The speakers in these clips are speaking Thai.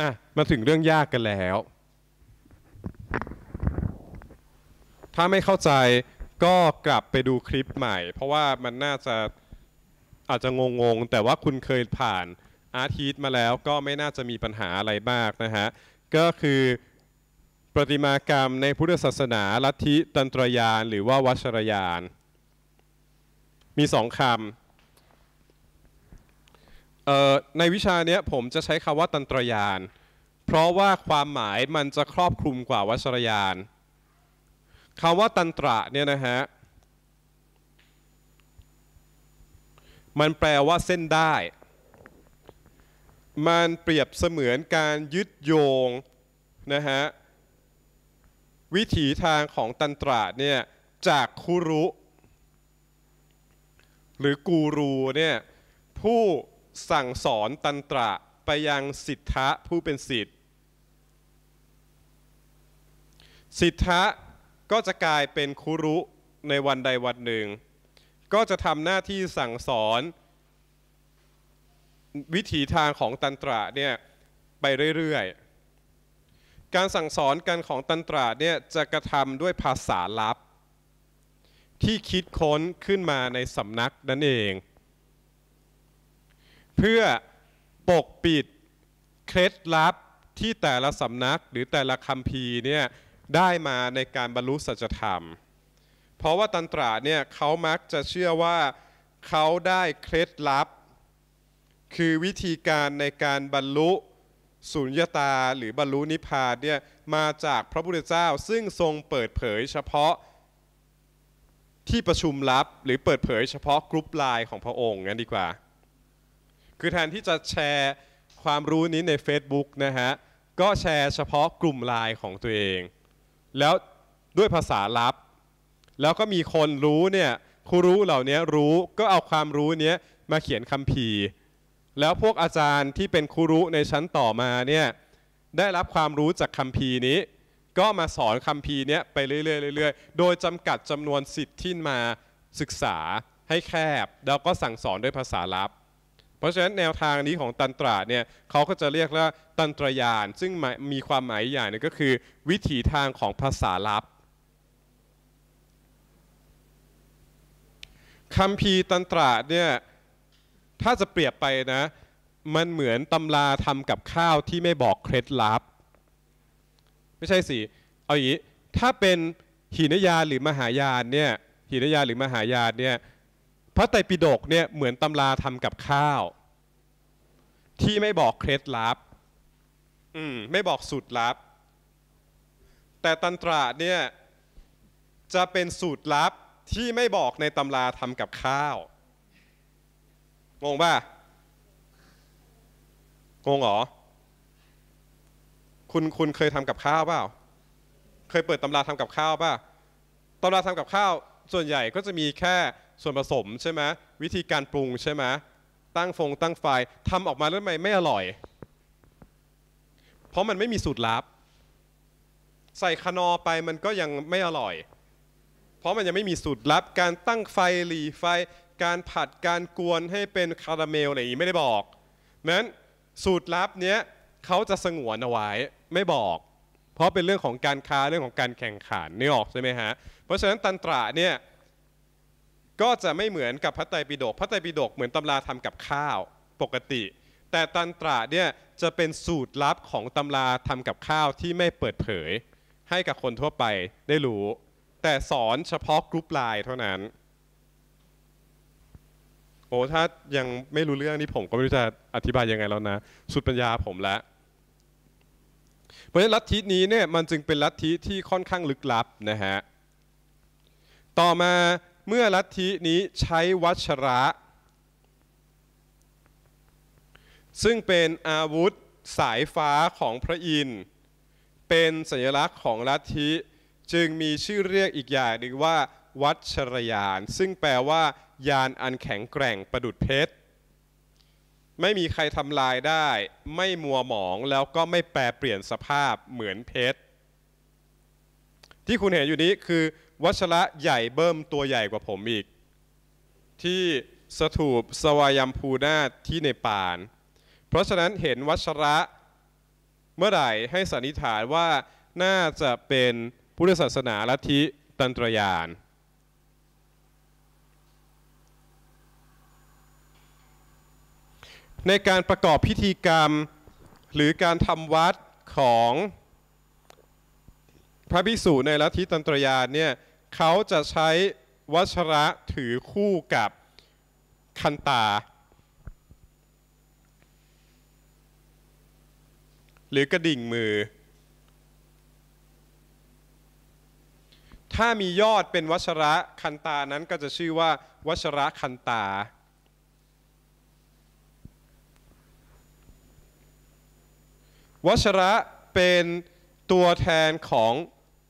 อ่ะมาถึงเรื่องยากกันแล้ว ถ้าไม่เข้าใจก็กลับไปดูคลิปใหม่ เพราะว่ามันน่าจะอาจจะงงๆแต่ว่าคุณเคยผ่านอาร์ทีตมาแล้วก็ไม่น่าจะมีปัญหาอะไรมากนะฮะ ก็คือ ประติมากรรมในพุทธศาสนาลัทธิตันตรยาน หรือว่าวัชรยาน มีสองคำในวิชาเนี้ยผมจะใช้คำว่าตันตรยาน เพราะว่าความหมายมันจะครอบคลุมกว่าวัชรยานคำว่าตันตระเนี่ยนะฮะมันแปลว่าเส้นได้ มันเปรียบเสมือนการยึดโยงนะฮะวิถีทางของตันตระเนี่ยจากคุรุ หรือกูรูเนี่ยผู้สั่งสอนตันตระไปยังสิทธะผู้เป็นสิทธิ์สิทธะ ก็จะกลายเป็นคุรุในวันใดวันหนึ่ง ก็จะทำหน้าที่สั่งสอน วิถีทางของตันตระเนี่ยไปเรื่อยๆการสั่งสอนกันของตันตระเนี่ยจะกระทำด้วยภาษาลับ ที่คิดค้นขึ้นมาในสำนักนั่นเองเพื่อปกปิดเคล็ดลับที่แต่ละสำนักหรือแต่ละคำพีเนี่ยได้มาในการบรรลุสัจธรรม เพราะว่าตันตราเนี่ยเขามักจะเชื่อว่าเขาได้เคล็ดลับ คือวิธีการในการบรรลุสุญญาตาหรือบรรลุนิพพานเนี่ยมาจากพระพุทธเจ้า ซึ่งทรงเปิดเผยเฉพาะที่ประชุมลับหรือเปิดเผยเฉพาะกรุ๊ปไลน์ของพระองค์งั้นดีกว่าคือแทนที่จะแชร์ความรู้นี้ใน Facebook นะฮะ ก็แชร์เฉพาะกลุ่มไลน์ของตัวเอง แล้วด้วยภาษาลับ แล้วก็มีคนรู้เนี่ยครูรู้เหล่านี้รู้ ก็เอาความรู้นี้มาเขียนคัมภีร์ แล้วพวกอาจารย์ที่เป็นครูรู้ในชั้นต่อมาเนี่ย ได้รับความรู้จากคัมภีร์นี้ ก็มาสอนคัมภีร์นี้ไปเรื่อยๆโดยจำกัดจำนวนสิทธิ์ที่มาศึกษาให้แคบ แล้วก็สั่งสอนด้วยภาษาลับเพราะฉะนั้นแนวทางนี้ของตันตราเนี่ยเขาก็จะเรียกว่าตันตรยาน ซึ่งมีความหมายอย่างนึงก็คือวิถีทางของภาษาลับคำพีตันตราเนี่ยถ้าจะเปรียบไปนะมันเหมือนตำราทำกับข้าวที่ไม่บอกเคล็ดลับไม่ใช่สิ เอาอย่างนี้ถ้าเป็นหินยานหรือมหายานเนี่ยหินยานหรือมหายานเนี่ยพระไตรปิฎกเนี่ยเหมือนตำราทำกับข้าว ที่ไม่บอกเคล็ดลับ อืม ไม่บอกสูตรลับ แต่ตันตราเนี่ย จะเป็นสูตรลับที่ไม่บอกในตำราทำกับข้าว งงป่ะงงเหรอคุณคุณเคยทำกับข้าวเปล่าเคยเปิดตำราทำกับข้าวป่ะตำราทำกับข้าวส่วนใหญ่ก็จะมีแค่ส่วนผสม ใช่ไหมวิธีการปรุงใช่ไหมตั้งฟงตั้งไฟทำออกมาแล้วไมไม่อร่อย เพราะมันไม่มีสูตรลับ ใส่คนอไปมันก็ยังไม่อร่อย เพราะมันยังไม่มีสูตรลับการตั้งไฟหลีไฟ การผัดการกวนให้เป็นคาราเมลอะไรอย่างนี้ไม่ได้บอกนั้นสูตรลับเนี้ยเขาจะสงวนเอาไว้ไม่บอก เพราะเป็นเรื่องของการค้าเรื่องของการแข่งขันนี่ออกใช่ไหมฮะเพราะฉะนั้นตันตราเนี่ยก็จะไม่เหมือนกับพระไตรปิฎก พระไตรปิฎกเหมือนตำราทำกับข้าวปกติ แต่ตันตระเนี่ยจะเป็นสูตรลับของตำราทำกับข้าวที่ไม่เปิดเผยให้กับคนทั่วไปได้รู้ แต่สอนเฉพาะกลุ่มไลน์เท่านั้น โอ้ถ้ายังไม่รู้เรื่องนี้ผมก็ไม่รู้จะอธิบายยังไงแล้วนะ สุดปัญญาผมละ เพราะฉะนั้นลัทธินี้เนี่ยมันจึงเป็นลัทธิที่ค่อนข้างลึก ลับนะฮะ ต่อมาเมื่อลัทธินี้ใช้วัชระ ซึ่งเป็นอาวุธสายฟ้าของพระอินทร์เป็นสัญลักษณ์ของลัทธิจึงมีชื่อเรียกอีกอย่างหนึ่งว่า วัชรยาน ซึ่งแปลว่ายานอันแข็งแกร่งประดุดเพชร ไม่มีใครทำลายได้ไม่มัวหมองแล้วก็ไม่แปรเปลี่ยนสภาพเหมือนเพชร ที่คุณเห็นอยู่นี้คือวัชระใหญ่เบิ่มตัวใหญ่กว่าผมอีก ที่สถูปสวายัมพูนาที่ในปาน เพราะฉะนั้นเห็นวัชระเมื่อไหร่ให้สันนิษฐานว่าน่าจะเป็น พุทธศาสนาลัทธิตันตรยาน ในการประกอบพิธีกรรมหรือการทำวัดของพระภิกษุในลัทธิตันตรยานเนี่ยเขาจะใช้วัชระถือคู่กับคันตา หรือกระดิ่งมือ ถ้ามียอดเป็นวัชระคันตานั้นก็จะชื่อว่าวัชระคันตา วัชระเป็นตัวแทนของ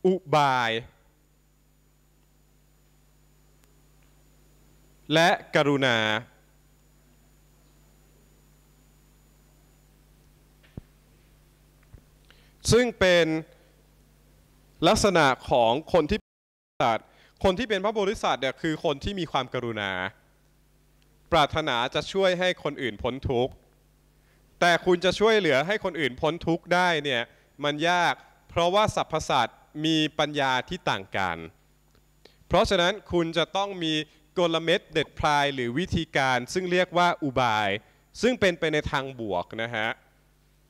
อุบายและกรุณา ซึ่งเป็นลักษณะของคนที่สัตว์คนที่เป็นพระโพธิสัตว์เนี่ยคือคนที่มีความกรุณา ปรารถนาจะช่วยให้คนอื่นพ้นทุกข์แต่คุณจะช่วยเหลือให้คนอื่นพ้นทุกข์ได้เนี่ยมันยากเพราะว่าสรรพสัตว์มีปัญญาที่ต่างกัน เพราะฉะนั้นคุณจะต้องมีกลเม็ดเด็ดพลายหรือวิธีการ ซึ่งเรียกว่าอุบาย ซึ่งเป็นไปในทางบวกนะฮะ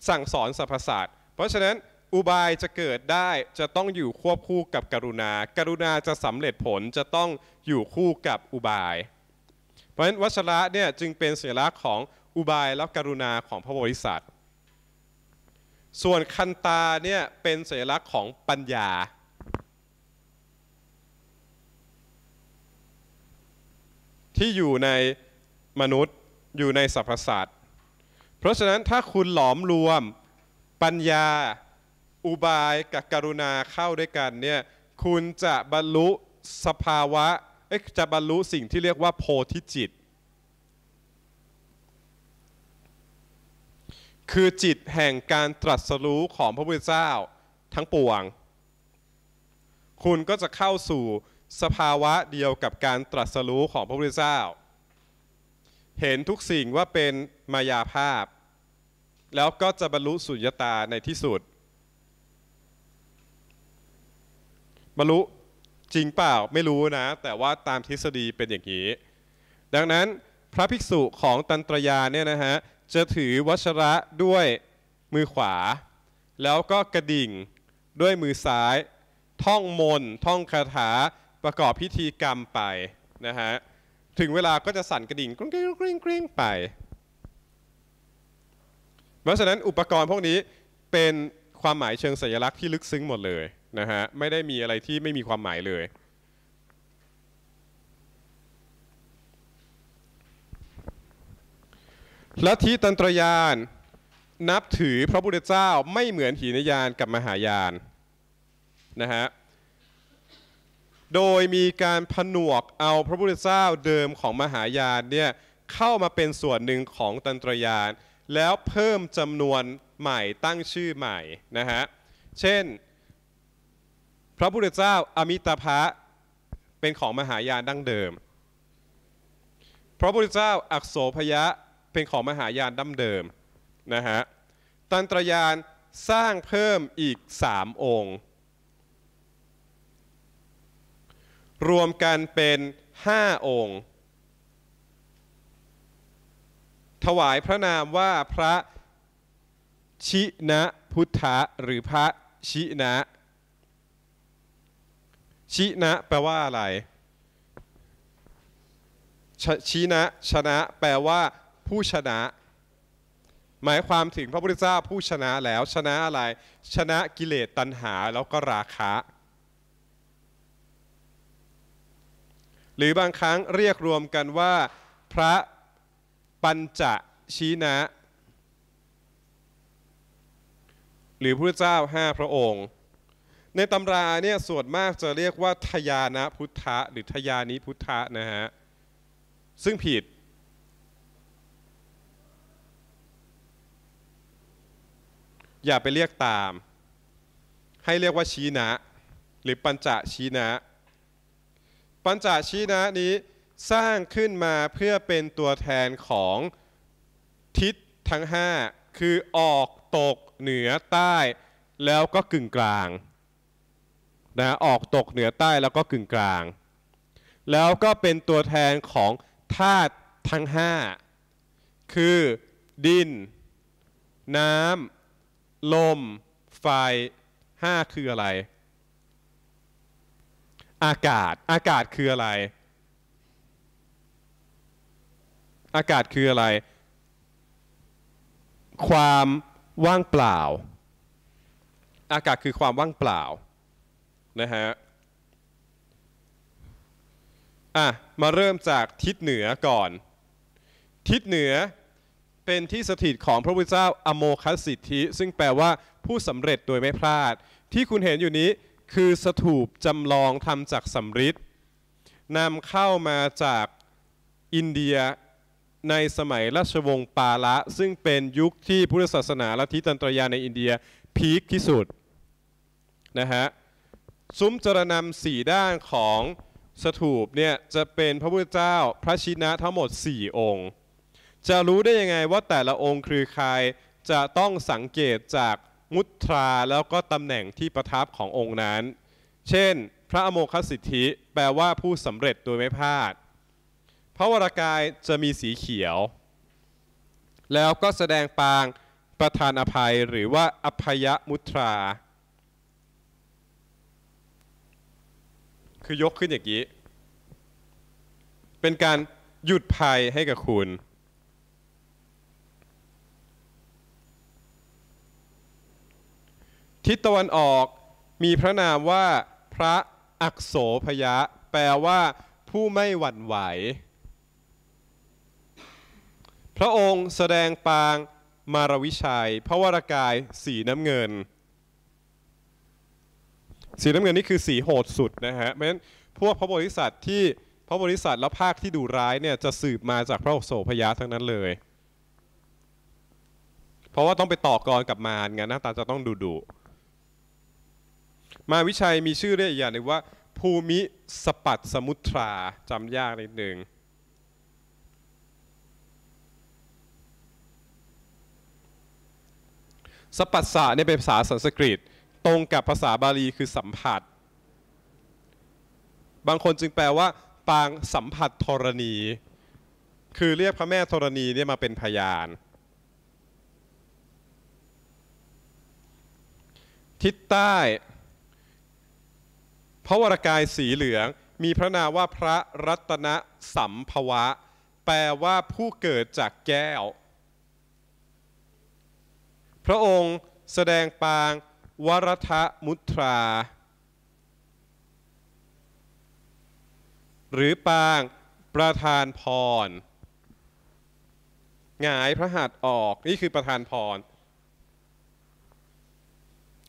สั่งสอนสรรพสัตว์เพราะฉะนั้นอุบายจะเกิดได้จะต้องอยู่ควบคู่กับกรุณาการุณาจะสำเร็จผลจะต้องอยู่คู่กับอุบาย เพราะฉะนั้นวัชระเนี่ยจึงเป็นสัญลักษณ์ของอุบายและกรุณาของพระโพธิสัตว์ส่วนคันตาเนี่ยเป็นสัญลักษณ์ของปัญญาที่อยู่ในมนุษย์อยู่ในสรรพสัตว์เพราะฉะนั้นถ้าคุณหลอมรวมปัญญาอุบายกับกรุณาเข้าด้วยกันเนี่ยคุณจะบรรลุสภาวะจะบรรลุสิ่งที่เรียกว่าโพธิจิต คือจิตแห่งการตรัสรู้ของพระพุทธเจ้าทั้งปวง คุณก็จะเข้าสู่สภาวะเดียวกับการตรัสรู้ของพระพุทธเจ้า เห็นทุกสิ่งว่าเป็นมายาภาพ แล้วก็จะบรรลุสุญญตาในที่สุด บรรลุจริงเปล่าไม่รู้นะ แต่ว่าตามทฤษฎีเป็นอย่างนี้ ดังนั้นพระภิกษุของตันตรยาเนี่ยนะฮะ จะถือวัชระด้วยมือขวา แล้วก็กระดิ่งด้วยมือซ้าย ท่องมนท่องคาถาประกอบพิธีกรรมไปนะฮะถึงเวลาก็จะสั่นกระดิ่งกริ้งกริ้งกริ้งกริ้งไปเพราะฉะนั้นอุปกรณ์พวกนี้เป็นความหมายเชิงสัญลักษณ์ที่ลึกซึ้งหมดเลยนะฮะไม่ได้มีอะไรที่ไม่มีความหมายเลยลัทธิตันตรยาน นับถือพระพุทธเจ้าไม่เหมือนหีนยานกับมหายานนะฮะโดยมีการผนวกเอาพระพุทธเจ้าเดิมของมหายานเนี่ยเข้ามาเป็นส่วนหนึ่งของตันตรยานแล้วเพิ่มจำนวนใหม่ตั้งชื่อใหม่นะฮะเช่น พระพุทธเจ้าอมิตาภะเป็นของมหายานดั้งเดิม พระพุทธเจ้าอักโสพยะเป็นของมหายานดั้งเดิมนะฮะตันตรยานสร้างเพิ่มอีก3องค์รวมกันเป็นห้าองค์ ถวายพระนามว่าพระชินะ พุทธะหรือพระชินะ ชินะ แปลว่าอะไรชชินะ ชนะแปลว่า ผู้ชนะ หมายความถึงพระพุทธเจ้าผู้ชนะแล้วชนะอะไร ชนะกิเลสตัณหาแล้วก็ราคะหรือบางครั้งเรียกรวมกันว่าพระปัญจชีนะ หรือพระเจ้าห้าพระองค์ ในตำราเนี่ยส่วนมากจะเรียกว่า ทยานะพุทธะ หรือทยานิพุทธะนะฮะ ซึ่งผิด อย่าไปเรียกตามให้เรียกว่าชีนะ หรือปัญจชีนะปัญจชีนะนี้สร้างขึ้นมาเพื่อเป็นตัวแทนของทิศทั้ง 5 คือออกตกเหนือใต้แล้วก็กึ่งกลางนะออกตกเหนือใต้แล้วก็กึ่งกลาง แล้วก็เป็นตัวแทนของธาตุทั้ง 5 คือ ดิน น้ำลมไฟ5คืออะไรอากาศอากาศคืออะไร อากาศคืออะไร ความว่างเปล่า อากาศคือความว่างเปล่า นะฮะอ่ะมาเริ่มจากทิศเหนือก่อน ทิศเหนือเป็นที่สถิตของพระพุทธเจ้าอโมคัสิทธิ ซึ่งแปลว่าผู้สำเร็จโดยไม่พลาด ที่คุณเห็นอยู่นี้คือสถูปจำลองทำจากสำริดนำเข้ามาจากอินเดียในสมัยราชวงศ์ปาละ ซึ่งเป็นยุคที่พุทธศาสนาและทิฏันตรยาในอินเดียพีคที่สุดนะฮะซุ้มจรนำสี่ด้านของสถูปเนี่ยจะเป็นพระพุทธเจ้าพระชินะทั้งหมด4องค์ จะรู้ได้ยังไงว่าแต่ละองค์คือใครจะต้องสังเกตจากมุตรา แล้วก็ตำแหน่งที่ประทับขององค์นั้น เช่น พระอโมคสิทธิแปลว่าผู้สำเร็จโดยไม่พลาด พระวรากายจะมีสีเขียว แล้วก็แสดงปางประธานอภัยหรือว่าอภยมุตรา คือยกขึ้นอย่างนี้ เป็นการหยุดภัยให้กับคุณทิศตะวันออกมีพระนามว่าพระอักโสพยะแปลว่าผู้ไม่หวั่นไหว พระองค์แสดงปางมารวิชัยพระวรากายสีน้ำเงิน สีน้ำเงินนี่คือสีโหดสุดนะฮะเพราะฉะนั้นพวกพระบริษัทที่พระบริษัทและภาคที่ดูร้ายเนี่ยจะสืบมาจากพระโสพยาทั้งนั้นเลย เพราะว่าต้องไปต่อกรกับมารไงหน้าตาจะต้องดุดุมาวิชัยมีชื่อเรียกอีกอย่างหนึ่งว่า ภูมิสปัตสมุทราจำยากนิดหนึ่ง สปัสสะเนี่ยเป็นภาษาสันสกฤตตรงกับภาษาบาลีคือสัมผัส บางคนจึงแปลว่า ปางสัมผัสธรณี คือเรียกพระแม่ธรณีเนี่ยมาเป็นพยาน ทิศใต้พระวรกายสีเหลืองมีพระนามว่าพระรัตนสัมภวะ แปลว่าผู้เกิดจากแก้ว พระองค์แสดงปางวรทะมุตรา หรือปางประธานพรหงายพระหัตถ์ออกนี่คือประธานพร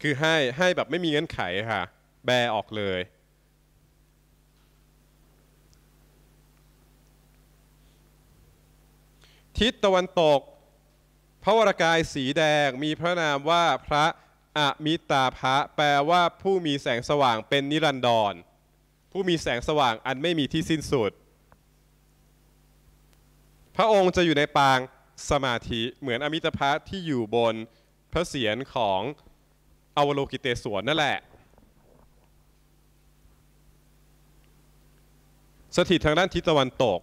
คือให้ให้แบบไม่มีเงื่อนไขค่ะแบออกเลย ทิศตะวันตกพระวรากายสีแดงมีพระนามว่าพระอมิตาภะแปลว่าผู้มีแสงสว่างเป็นนิรันดร ผู้มีแสงสว่างอันไม่มีที่สิ้นสุด พระองค์จะอยู่ในปางสมาธิเหมือนอมิตาภะที่อยู่บนพระเศียรของอวโลกิเตศวนนั่นแหละสถิตทางด้านทิศตะวันตก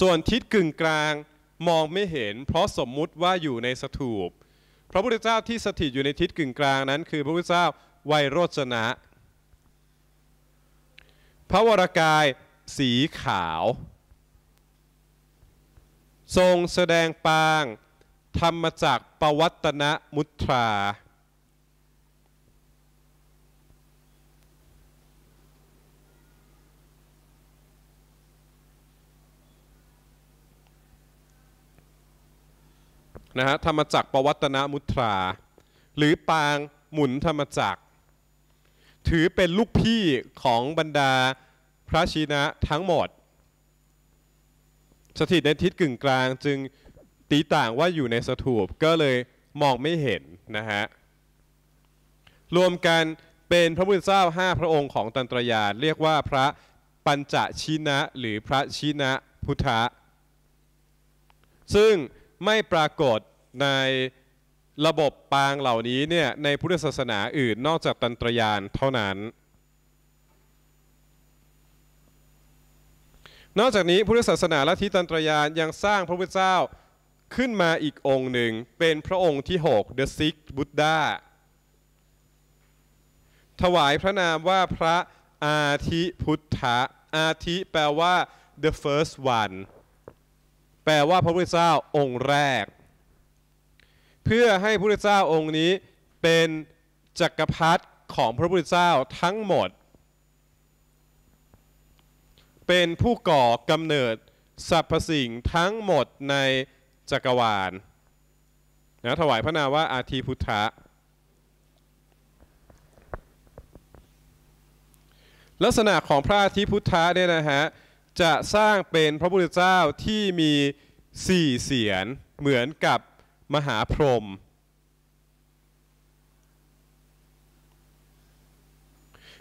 ส่วนทิศกึ่งกลางมองไม่เห็น เพราะสมมุติว่าอยู่ในสถูป พระพุทธเจ้าที่สถิตอยู่ในทิศกึ่งกลางนั้นคือพระพุทธเจ้าไวโรจนะ พระวรากายสีขาว ทรงแสดงปาง ธรรมจากปวัตนะมุตรานะฮะธรรมจักรปวัตนมุตรา หรือปางหมุนธรรมจักร ถือเป็นลูกพี่ของบรรดาพระชีนะทั้งหมด สถิตในทิศกึ่งกลางจึงตีต่างว่าอยู่ในสถูป ก็เลย มองไม่เห็นนะฮะรวมกันเป็นพระพุทธเจ้าห้าพระองค์ของตันตรยานเรียกว่าพระปัญจชินะหรือพระชินะพุทธะซึ่งไม่ปรากฏในระบบปางเหล่านี้เนี่ยในพุทธศาสนาอื่นนอกจากตันตรยานเท่านั้น นอกจากนี้พุทธศาสนาและทิตันตรยานยังสร้างพระพุทธเจ้าขึ้นมาอีกองค์หนึ่งเป็นพระองค์ที่6 The Sixth Buddha ถวายพระนามว่าพระอาทิพุทธะอาทิแปลว่า the first one แปลว่าพระพุทธเจ้าองค์แรก เพื่อให้พระพุทธเจ้าองค์นี้เป็นจักรพรรดิของพระพุทธเจ้าทั้งหมด เป็นผู้ก่อกำเนิดสรรพสิ่งทั้งหมดในจักรวาลนะถวายพระนามว่าอาทีพุทธะลักษณะของพระอาทิพุทธะเนี่ยนะฮะจะสร้างเป็นพระพุทธเจ้าที่มีสี่เสียนเหมือนกับมหาพรหม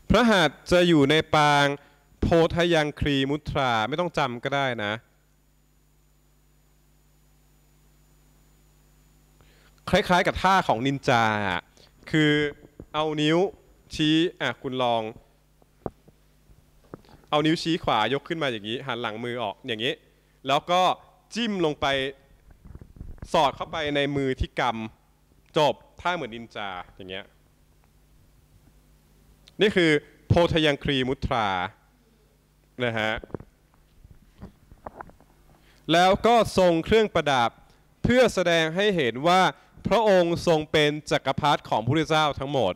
พระหัตจะอยู่ในปางโพธยังครีมุตราไม่ต้องจำก็ได้นะ คล้ายๆกับท่าของนินจา คือเอานิ้วชี้อ่ะคุณลองเอานิ้วชี้ขวายกขึ้นมาอย่างนี้ หันหลังมือออกอย่างนี้ แล้วก็จิ้มลงไปสอดเข้าไปในมือที่กำจบท่าเหมือนนินจาอย่างเงี้ยนี่คือโพธยังครีมุตรานะฮะแล้วก็ทรงเครื่องประดับเพื่อแสดงให้เห็นว่าพระองค์ทรงเป็นจักรพรรดิของพระริเจ้าทั้งหมด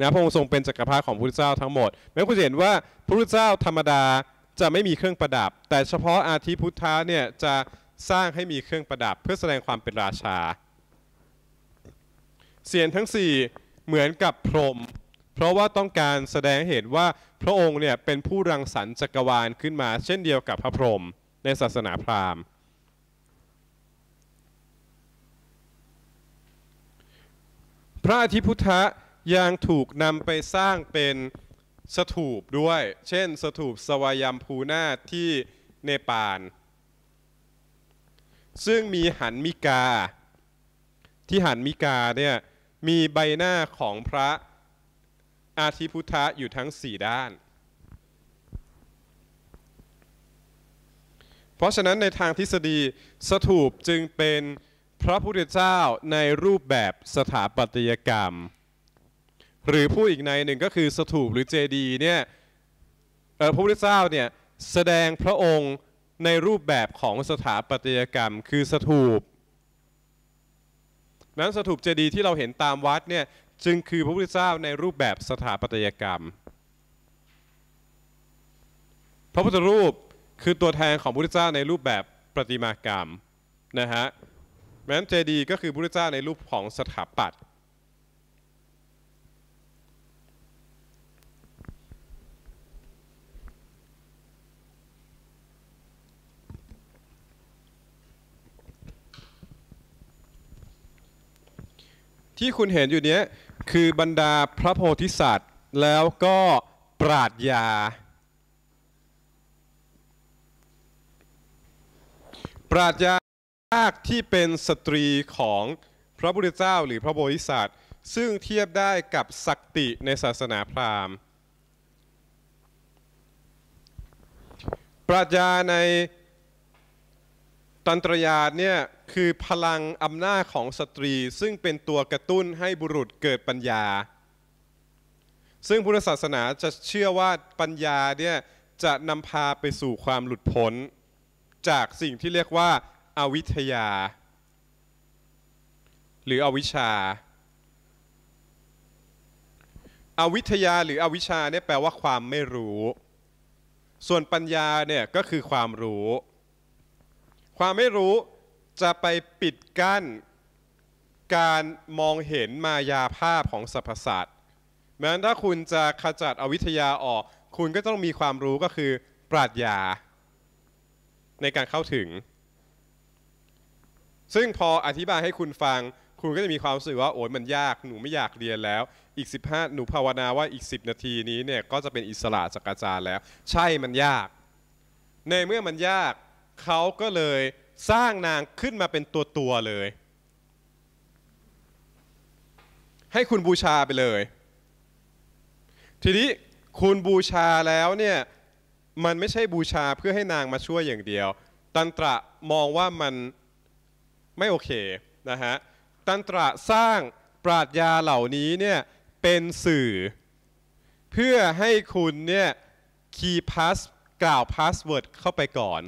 นะพระองค์ทรงเป็นจักรพรรดิของพระพุทธเจ้าทั้งหมดแม้คุณจะเห็นว่าพระพุทธเจ้าธรรมดาจะไม่มีเครื่องประดับ แต่เฉพาะอาทิพุทธะเนี่ยจะสร้างให้มีเครื่องประดับ เพื่อแสดงความเป็นราชา เสียนทั้ง4เหมือนกับพรมเพราะว่าต้องการแสดงเหตุว่าพระองค์เนี่ย เป็นผู้รังสรรค์จักรวาลขึ้นมา เช่นเดียวกับพระพรหมในศาสนาพราหมณ์พระอาทิพุทธะยังถูกนำไปสร้างเป็นสถูปด้วย เช่นสถูปสวายัมพูนาที่เนปาล ซึ่งมีหันมิกา ที่หันมิกาเนี่ยมีใบหน้าของพระอาทิพุทธะอยู่ทั้งสี่ด้าน เพราะฉะนั้นในทางทฤษฎีสถูปจึงเป็นพระพุทธเจ้าในรูปแบบสถาปัตยกรรมหรือผู้อีกในหนึ่งก็คือสถูปหรือเจดีเนี่ยพระพุทธเจ้าเนี่ยแสดงพระองค์ในรูปแบบของสถาปัตยกรรมคือสถูปนั้นสถูปเจดีที่เราเห็นตามวัดเนี่ยจึงคือพระพุทธเจ้าในรูปแบบสถาปัตยกรรมพระพุทธรูปคือตัวแทนของพระพุทธเจ้าในรูปแบบประติมากรรมนะฮะแม้นเจดีก็คือพระพุทธเจ้าในรูปของสถาปัตย์ที่คุณเห็นอยู่เนี้ยคือบรรดาพระโพธิสัตว์แล้วก็ปราดยาปราดยาที่เป็นสตรีของพระพุทธเจ้าหรือพระโพธิสัตว์ซึ่งเทียบได้กับสักติในศาสนาพราหมณ์ ปราชญาในตันตรยานเนี่ยคือพลังอำนาจของสตรีซึ่งเป็นตัวกระตุ้นให้บุรุษเกิดปัญญา ซึ่งพุทธศาสนาจะเชื่อว่าปัญญาเนี่ยจะนำพาไปสู่ความหลุดพ้นจากสิ่งที่เรียกว่าอาวิทยาหรืออวิชาอาวิทยาหรืออวิชชาเนี่ยแปลว่าความไม่รู้ ส่วนปัญญาเนี่ยก็คือความรู้ ความไม่รู้จะไปปิดกั้นการมองเห็นมายาภาพของสรรพสัตว์แม้นถ้าคุณจะ ขจัดอวิทยาออก คุณก็ต้องมีความรู้ก็คือปรัชญาในการเข้าถึง ซึ่งพออธิบายให้คุณฟัง คุณก็จะมีความรู้สึกว่าโอ้ยมันยากหนูไม่อยากเรียนแล้วอีก 15 หนูภาวนาว่าอีก 10 นาทีนี้เนี่ย ก็จะเป็นอิสระจากอาจารย์แล้ว ใช่มันยาก ในเมื่อมันยากเขาก็เลยสร้างนางขึ้นมาเป็นตัวตัวเลย ให้คุณบูชาไปเลย ทีนี้คุณบูชาแล้วเนี่ยมันไม่ใช่บูชาเพื่อให้นางมาช่วยอย่างเดียว ตันตระมองว่ามันไม่โอเคนะฮะตันตระสร้างปราชญาเหล่านี้เนี่ยเป็นสื่อ เพื่อให้คุณเนี่ยคีย์พาสกล่าวพาสเวิร์ดเข้าไปก่อน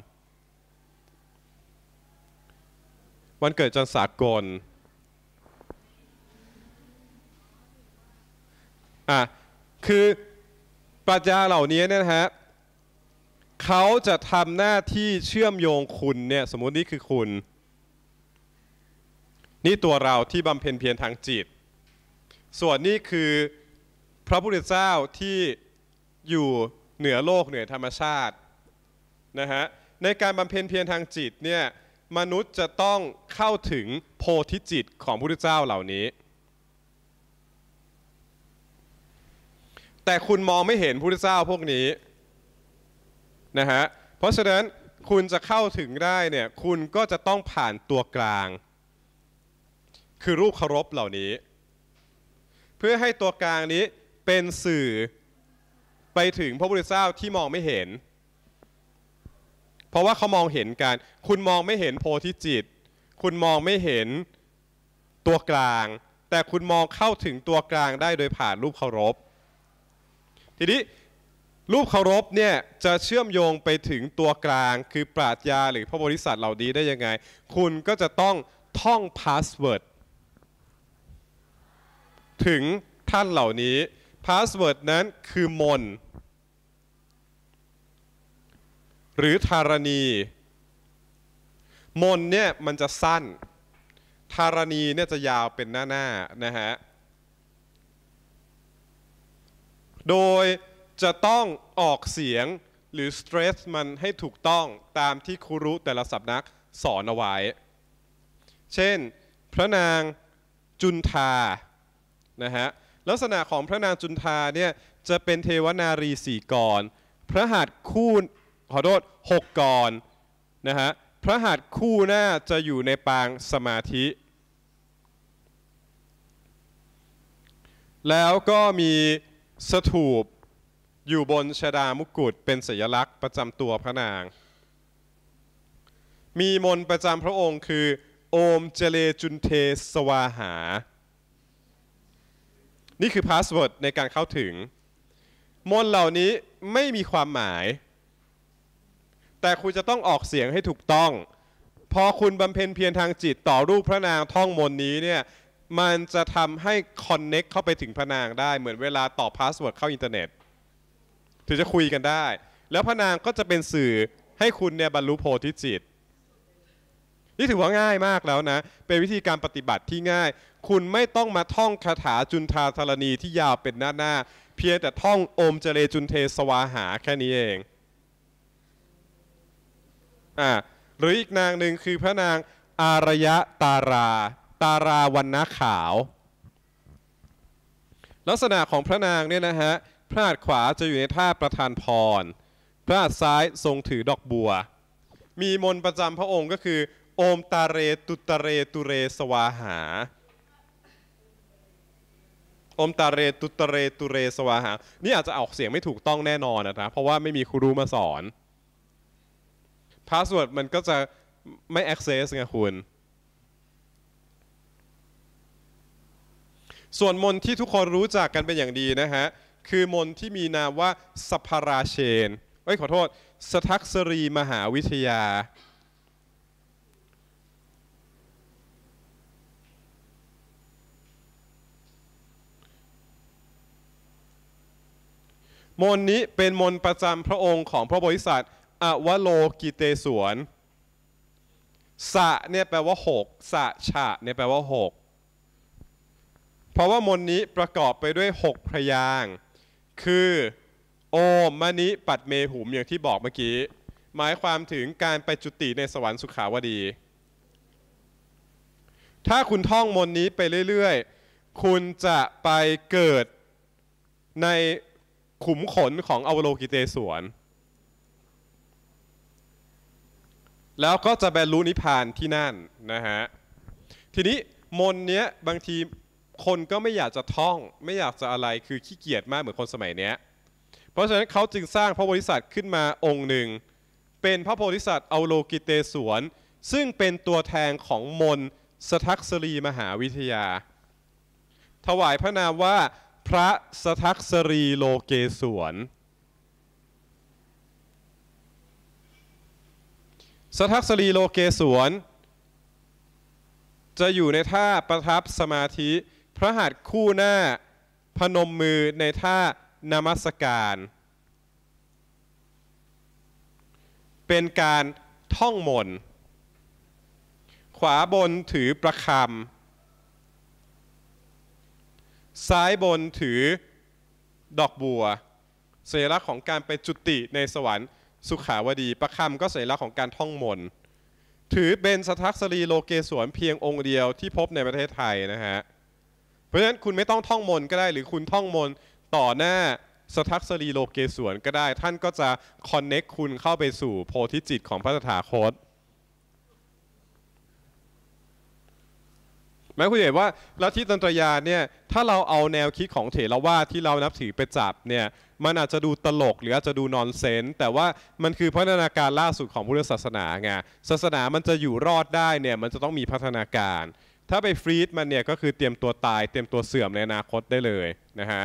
วันเกิดจังสากลอ่ะ คือปรัชญาเหล่านี้เนี่ยฮะ เขาจะทำหน้าที่เชื่อมโยงคุณเนี่ยสมมุตินี่คือคุณ นี่ตัวเราที่บำเพ็ญเพียรทางจิต ส่วนนี่คือพระพุทธเจ้าที่อยู่เหนือโลกเหนือธรรมชาตินะฮะในการบำเพ็ญเพียรทางจิตเนี่ยมนุษย์จะต้องเข้าถึงโพธิจิตของพระเจ้าเหล่านี้ แต่คุณมองไม่เห็นพระเจ้าพวกนี้นะฮะ เพราะฉะนั้นคุณจะเข้าถึงได้เนี่ย คุณก็จะต้องผ่านตัวกลาง คือรูปเคารพเหล่านี้ เพื่อให้ตัวกลางนี้เป็นสื่อไปถึงพระพุทธเจ้าที่มองไม่เห็นเพราะว่าเขามองเห็นการคุณมองไม่เห็นโพธิจิต คุณมองไม่เห็นตัวกลาง แต่คุณมองเข้าถึงตัวกลางได้โดยผ่านรูปเคารพ ทีนี้รูปเคารพเนี่ยจะเชื่อมโยงไปถึงตัวกลาง คือปราชญาหรือพระบริษัทเหล่านี้ได้ยังไง คุณก็จะต้องท่องพาสเวิร์ดถึงท่านเหล่านี้ พาสเวิร์ดนั้นคือมนต์หรือธารณี มนเนี่ยมันจะสั้น ธารณีเนี่ยจะยาวเป็นหน้าหน้านะฮะ โดยจะต้องออกเสียงหรือ stress มันให้ถูกต้องตามที่ครูรู้แต่ละสับนักสอนเอาไว้ เช่นพระนางจุนทานะฮะลักษณะของพระนางจุนทาเนี่ยจะเป็นเทวนารีสี่กรพระหัตถ์คู่ขอโทษหกกรนะฮะ พระหัตถ์คู่หน้าจะอยู่ในปางสมาธิ แล้วก็มีสถูปอยู่บนชดามุกุฏเป็นสัญลักษณ์ประจำตัวพระนาง มีมนประจำพระองค์คือโอมเจเลจุนเทสวาหา นี่คือพาสเวิร์ดในการเข้าถึง มนเหล่านี้ไม่มีความหมายแต่คุณจะต้องออกเสียงให้ถูกต้อง พอคุณบำเพ็ญเพียรทางจิตต่อรูปพระนางท่องมนนี้เนี่ยมันจะทำให้คอนเน็กเข้าไปถึงพระนางได้เหมือนเวลาต่อพาสเวิร์ดเข้าอินเทอร์เน็ตถึงจะคุยกันได้ แล้วพระนางก็จะเป็นสื่อให้คุณเนี่ยบรรลุโพธิจิต นี่ถือว่าง่ายมากแล้วนะ เป็นวิธีการปฏิบัติที่ง่าย คุณไม่ต้องมาท่องคาถาจุนทาธรณีที่ยาวเป็นหน้าหน้าเพียงแต่ท่องอมเจเรจุนเทสวาหาแค่นี้เองอ่าหรืออีกนางหนึ่งคือพระนางอารยะตาราตาราวันนาขาว ลักษณะของพระนางเนี่ยนะฮะพระหัตถ์ขวาจะอยู่ใน ท่าประทานพร พระหัตถ์ซ้ายทรงถือดอกบัว มีมนประจำพระองค์ก็คือโอมตาเรตุตาเรตุเรสวาหาโอมตาเรตุตาเรตุเรสวาหา นี่อาจจะออกเสียงไม่ถูกต้องแน่นอนนะครับเพราะว่าไม่มีครูมาสอนพาสเวิร์ดมันก็จะไม่ access ไงคุณ ส่วนมนที่ทุกคนรู้จักกันเป็นอย่างดีนะฮะ คือมนที่มีนามว่าสัพราเชนเอ้ยขอโทษ สทักษรีมหาวิทยา มนนี้เป็นมนประจำพระองค์ของพระบริษัทอวโลกิเตสวน สะเนี่ยแปลว่าหกสะฉะเนี่ยแปลว่าหกเพราะว่ามนนี้ประกอบไปด้วยหกพระยาง คือ โอมณิปัดเมหุม อย่างที่บอกเมื่อกี้ หมายความถึงการไปจุติในสวรรค์สุขาวดี ถ้าคุณท่อง มนนี้ไปเรื่อย ๆ คุณจะไปเกิดในขุมขนของอวโลกิเตสวนแล้วก็จะบรรลุนิพพานที่นั่นนะฮะ ทีนี้ มนเนี้ย บางทีคนก็ไม่อยากจะท่องไม่อยากจะอะไรคือขี้เกียจมากเหมือนคนสมัยเนี้ย เพราะฉะนั้นเขาจึงสร้างพระโพธิสัตว์ขึ้นมาองค์หนึ่ง เป็นพระโพธิสัตว์เอาโลกิเตสวนซึ่งเป็นตัวแทนของมนสทักษรีมหาวิทยา ถวายพระนามว่าพระสทักษรีโลเกสวนสทักสรีโลเกสวนจะอยู่ในท่าประทับสมาธิ พระหัตถ์คู่หน้าพนมมือในท่านามัสการ เป็นการท่องมน ขวาบนถือประคำ ซ้ายบนถือดอกบัว สัญลักษณ์ของการไปจุติในสวรรค์สุขาวดีประคำก็สัญลักษณ์ของการท่องมน ถือเป็นสทักษรีโลเกสวนเพียงองค์เดียวที่พบในประเทศไทยนะฮะ เพราะฉะนั้นคุณไม่ต้องท่องมนก็ได้ หรือคุณท่องมนต่อหน้าสทักษรีโลเกสวนก็ได้ ท่านก็จะคอนเน็กคุณเข้าไปสู่โพธิจิตของพระตถาคตหมายคุณเห็นว่าลัทธิตันตรยานเนี่ย ถ้าเราเอาแนวคิดของเถรวาทที่เรานับถือไปจับเนี่ยมันอาจจะดูตลกหรืออาจจะดูนอนเซนแต่ว่ามันคือพัฒนาการล่าสุดของพุทธศาสนาไงศาสนามันจะอยู่รอดได้เนี่ยมันจะต้องมีพัฒนาการ ถ้าไปฟรีดมันเนี่ยก็คือเตรียมตัวตายเตรียมตัวเสื่อมในอนาคตได้เลยนะฮะ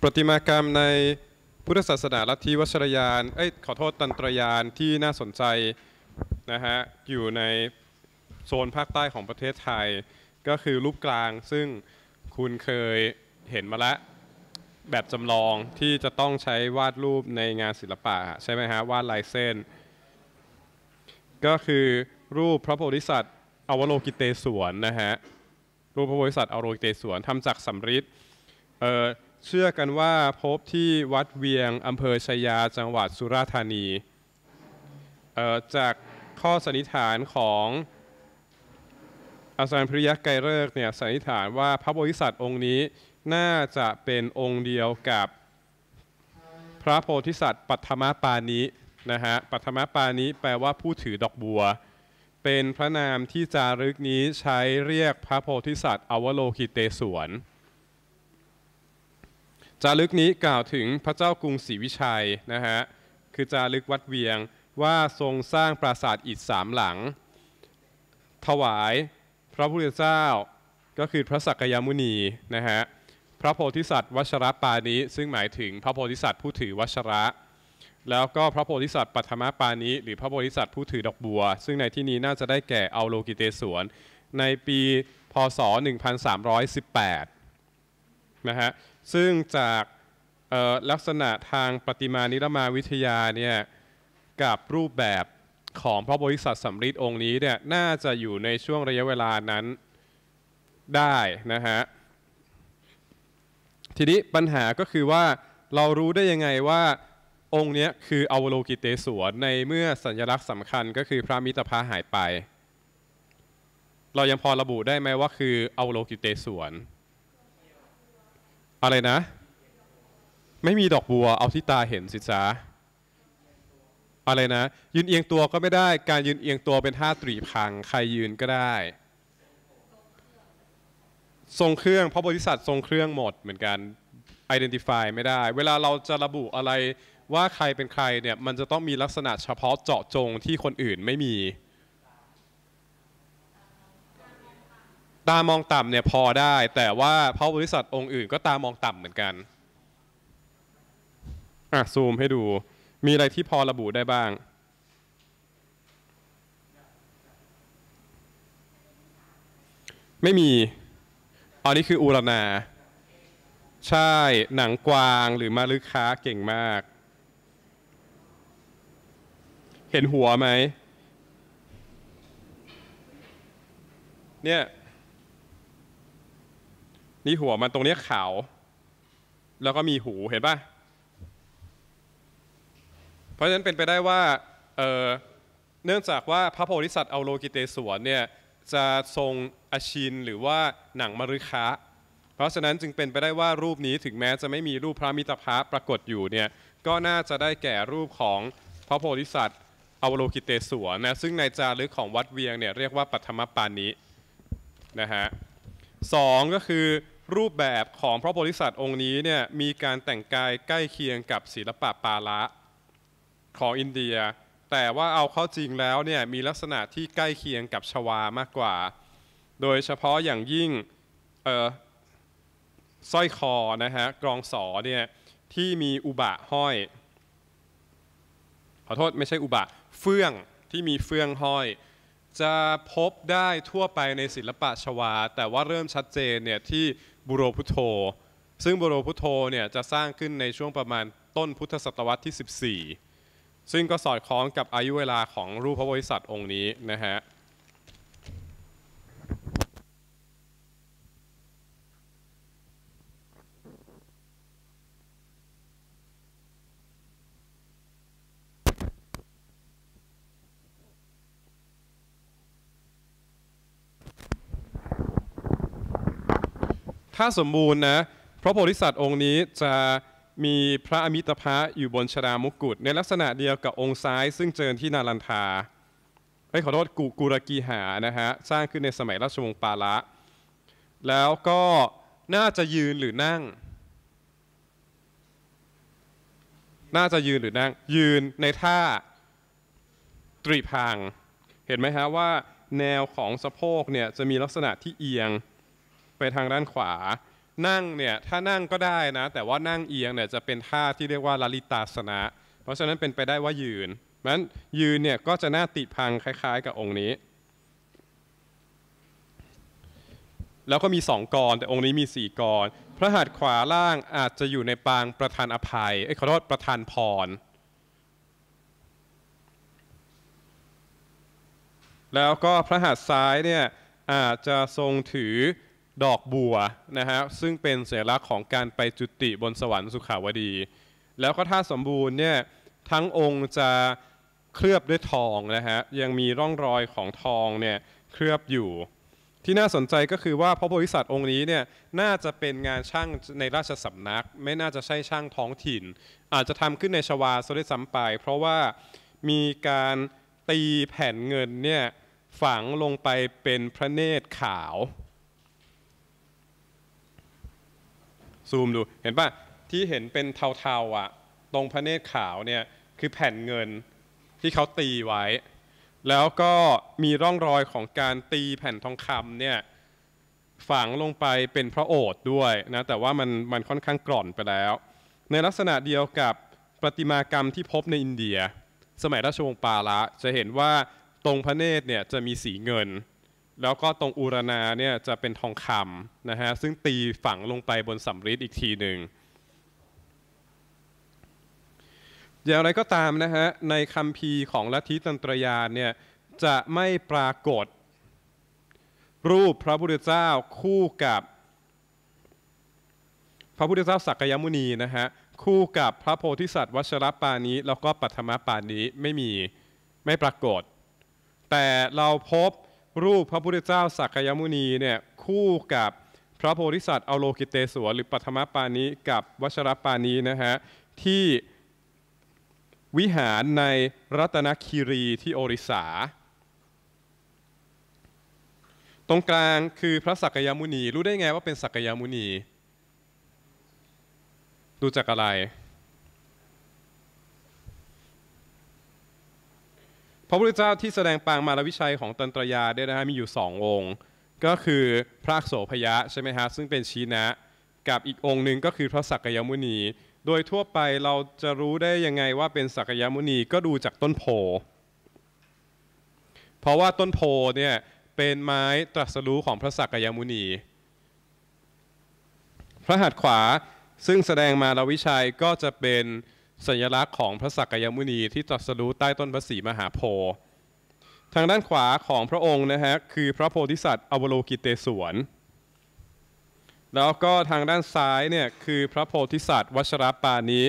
ประติมากรรมในพุทธศาสนาลัทธิวัชรยานเอ้ยขอโทษตันตรยานที่น่าสนใจนะฮะอยู่ในโซนภาคใต้ของประเทศไทย ก็คือรูปกลางซึ่งคุณเคยเห็นมาแล้วแบบจำลองที่จะต้องใช้วาดรูปในงานศิลปะใช่ไหมฮะ วาดลายเส้น ก็คือรูปพระโพธิสัตว์อวโลกิเตสวนนะฮะ รูปพระโพธิสัตว์อวโลกิเตสวนทำจากสำริดเชื่อกันว่าพบที่วัดเวียงอำเภอชยา จังหวัดสุราษฎร์ธานี จากข้อสันนิษฐานของอาจารย์พริยะไกรเลิกเนี่ยสันนิษฐานว่าพระโพธิสัตว์องค์นี้น่าจะเป็นองค์เดียวกับ พระโพธิสัตว์ปัทมปานินะฮะปัทมปานิแปลว่าผู้ถือดอกบัว เป็นพระนามที่จารึกนี้ใช้เรียกพระโพธิสัตว์ อวโลกิเตศวนจารึกนี้กล่าวถึงพระเจ้ากรุงศรีวิชัยนะฮะคือจารึกวัดเวียงว่าทรงสร้างปราสาทอิฐสามหลัง ถวาย พระพุทธเจ้าก็คือพระสักยมุนีนะฮะพระโพธิสัตว์วชระปานิซึ่งหมายถึงพระโพธิสัตว์ผู้ถือวชระ แล้วก็พระโพธิสัตว์ปัทมปานิหรือพระโพธิสัตว์ผู้ถือดอกบัว ซึ่งในที่นี้น่าจะได้แก่เอาโลกิเตสวน ในปีพศ1318นะฮะซึ่งจากลักษณะทางปฏิมานิรมาวิทยาเนี่ยกับรูปแบบของพระโพธิสัตว์สำริดองค์นี้เนี่ยน่าจะอยู่ในช่วงระยะเวลานั้นได้นะฮะทีนี้ปัญหาก็คือว่าเรารู้ได้ยังไงว่าองค์นี้คืออวโลกิเตสวนในเมื่อสัญลักษณ์สำคัญก็คือพระมิตรภาหายไป เรายังพอระบุได้ไหมว่าคืออวโลกิเตสวนอะไรนะ ไม่มีดอกบัวเอาที่ตาเห็นสิจ้าอะไรนะ ยืนเอียงตัวก็ไม่ได้การยืนเอียงตัวเป็นท่าตรีพังใครยืนก็ได้ทรงเครื่องเพราะบริษัททรงเครื่องหมดเหมือนกันไดีนติฟายไม่ได้ เวลาเราจะระบุอะไรว่าใครเป็นใครเนี่ยมันจะต้องมีลักษณะเฉพาะเจาะจงที่คนอื่นไม่มี ตามองต่ำเนี่ยพอได้ แต่ว่าเพราะบริษัทองค์อื่นก็ตามองต่ำเหมือนกันอ่ะซูมให้ดูมีอะไรที่พอระบุได้บ้าง ไม่มีอันนี้คืออูรนาใช่หนังกวางหรือมาลึกค้าเก่งมาก เห็นหัวไหมเนี่ย นี่หัวมันตรงนี้ขาว แล้วก็มีหูเห็นปะเพราะฉะนั้นเป็นไปได้ว่าเนื่องจากว่า พระโพธิสัตว์เอาโลกิเตสวนเนี่ยจะทรงอชินหรือว่าหนังมฤคะเพราะฉะนั้นจึงเป็นไปได้ว่ารูปนี้ถึงแม้จะไม่มีรูปพระมิตรภะปรากฏอยู่เนี่ยก็น่าจะได้แก่รูปของพระโพธิสัตว์อวโลกิเตสวนนะซึ่งในจารึกของวัดเวียงเนี่ยเรียกว่าปัทมปานินะฮะสองก็คือรูปแบบของพระโพธิสัตว์องค์นี้เนี่ยมีการแต่งกายใกล้เคียงกับศิลปะปาละของอินเดียแต่ว่าเอาเข้าจริงแล้วเนี่ยมีลักษณะที่ใกล้เคียงกับชวามากกว่า โดยเฉพาะอย่างยิ่งสร้อยคอนะฮะกรองสอเนี่ยที่มีอุบะห้อย ขอโทษไม่ใช่อุบะเฟื่อง ที่มีเฟื่องห้อย จะพบได้ทั่วไปในศิลปะชวา แต่ว่าเริ่มชัดเจนเนี่ยที่บุโรพุโธ ซึ่งบุโรพุโธเนี่ยจะสร้างขึ้นในช่วงประมาณต้นพุทธศตวรรษที่ 14ซึ่งก็สอดคล้องกับอายุเวลาของรูปพระโพธิสัตว์องค์นี้นะฮะ ถ้าสมบูรณ์นะพระโพธิสัตว์องค์นี้จะมีพระอมิตภะอยู่บนชรามุกุฏ ในลักษณะเดียวกับองค์ซ้ายซึ่งเจอที่นารันทาไอ้ขอโทษกุกรกีหานะฮะสร้างขึ้นในสมัยราชวงศ์ปาละ แล้วก็น่าจะยืนหรือนั่ง น่าจะยืนหรือนั่ง ยืนในท่าตรีพางเห็นไหมฮะว่าแนวของสะโพกเนี่ยจะมีลักษณะที่เอียงไปทางด้านขวานั่งเนี่ยถ้านั่งก็ได้นะ แต่ว่านั่งเอียงเนี่ยจะเป็นท่าที่เรียกว่าลลิตาสนะเพราะฉะนั้นเป็นไปได้ว่ายืนนั้นยืนเนี่ยก็จะหน้าติพังคล้าย ๆ กับองค์นี้ แล้วก็มีสองกรแต่องค์นี้มีสี่กรพระหัตถ์ขวาล่างอาจจะอยู่ในปางประธานอภัยเอ้ยขอโทษประธานพรแล้วก็พระหัตถ์ซ้ายเนี่ยอาจจะทรงถือดอกบัวนะฮะซึ่งเป็นสัญลักษณ์ของการไปจุติบนสวรรค์สุขาวดี แล้วก็ถ้าสมบูรณ์เนี่ยทั้งองค์จะเคลือบด้วยทองนะฮะยังมีร่องรอยของทองเนี่ยเคลือบอยู่ ที่น่าสนใจก็คือว่าพระโพธิสัตว์องค์นี้เนี่ยน่าจะเป็นงานช่างในราชสำนัก ไม่น่าจะใช่ช่างท้องถิ่น อาจจะทำขึ้นในชวาซะดิสัซปาไปเพราะว่ามีการตีแผ่นเงินเนี่ยฝังลงไปเป็นพระเนตรขาวซูมดู เห็นปะที่เห็นเป็นเทาๆอ่ะตรงพระเนตรขาวเนี่ยคือแผ่นเงินที่เขาตีไว้ แล้วก็มีร่องรอยของการตีแผ่นทองคำเนี่ยฝังลงไปเป็นพระโอษฐ์ด้วยนะแต่ว่ามันมันค่อนข้างกร่อนไปแล้ว ในลักษณะเดียวกับประติมากรรมที่พบในอินเดีย สมัยราชวงศ์ปาละจะเห็นว่าตรงพระเนตรเนี่ยจะมีสีเงินแล้วก็ตรงอุรณาเนี่ยจะเป็นทองคำนะฮะซึ่งตีฝังลงไปบนสำริดอีกทีหนึ่งอย่างไรก็ตามนะฮะในคำพีของลัทธิตันตรยานเนี่ยจะไม่ปรากฏ รูปพระพุทธเจ้าคู่กับ พระพุทธเจ้าสักยมุนีนะฮะคู่กับพระโพธิสัตว์วชรปานี้แล้วก็ปัทมปานี้ไม่มี ไม่ปรากฏ แต่เราพบรูปพระพุทธเจ้าสักยมุนีเนี่ยคู่กับพระโพธิสัตว์อโลกิเตสวหรือปัทมปานีกับวชรปานีนะฮะที่วิหารในรัตนคีรีที่โอริสา ตรงกลางคือพระสักยมุนีรู้ได้ไงว่าเป็นสักยมุนีดูจากอะไรพระพุทธเจ้าที่แสดงปางมารวิชัยของตันตรยาเนี่ยนะฮะมีอยู่สองค์ ก็คือพระโสพยะใช่ไหมฮะซึ่งเป็นชีนะกับอีกองค์หนึ่งก็คือพระสักยมุนี โดยทั่วไปเราจะรู้ได้ยังไงว่าเป็นสักยมุนีก็ดูจากต้นโพเพราะว่าต้นโพเนี่ยเป็นไม้ตรัสรู้ของพระสักยมุนี พระหัตถ์ขวาซึ่งแสดงมารวิชัยก็จะเป็นสัญลักษณ์ของพระสักยมุนี ที่ตรัสรู้ใต้ต้นพระศรีมหาโพธิ์ทางด้านขวาของพระองค์นะฮะคือพระโพธิสัตว์ อวโลกิเตศวนแล้วก็ทางด้านซ้ายเนี่ยคือพระโพธิสัตว์ วัชรปานิ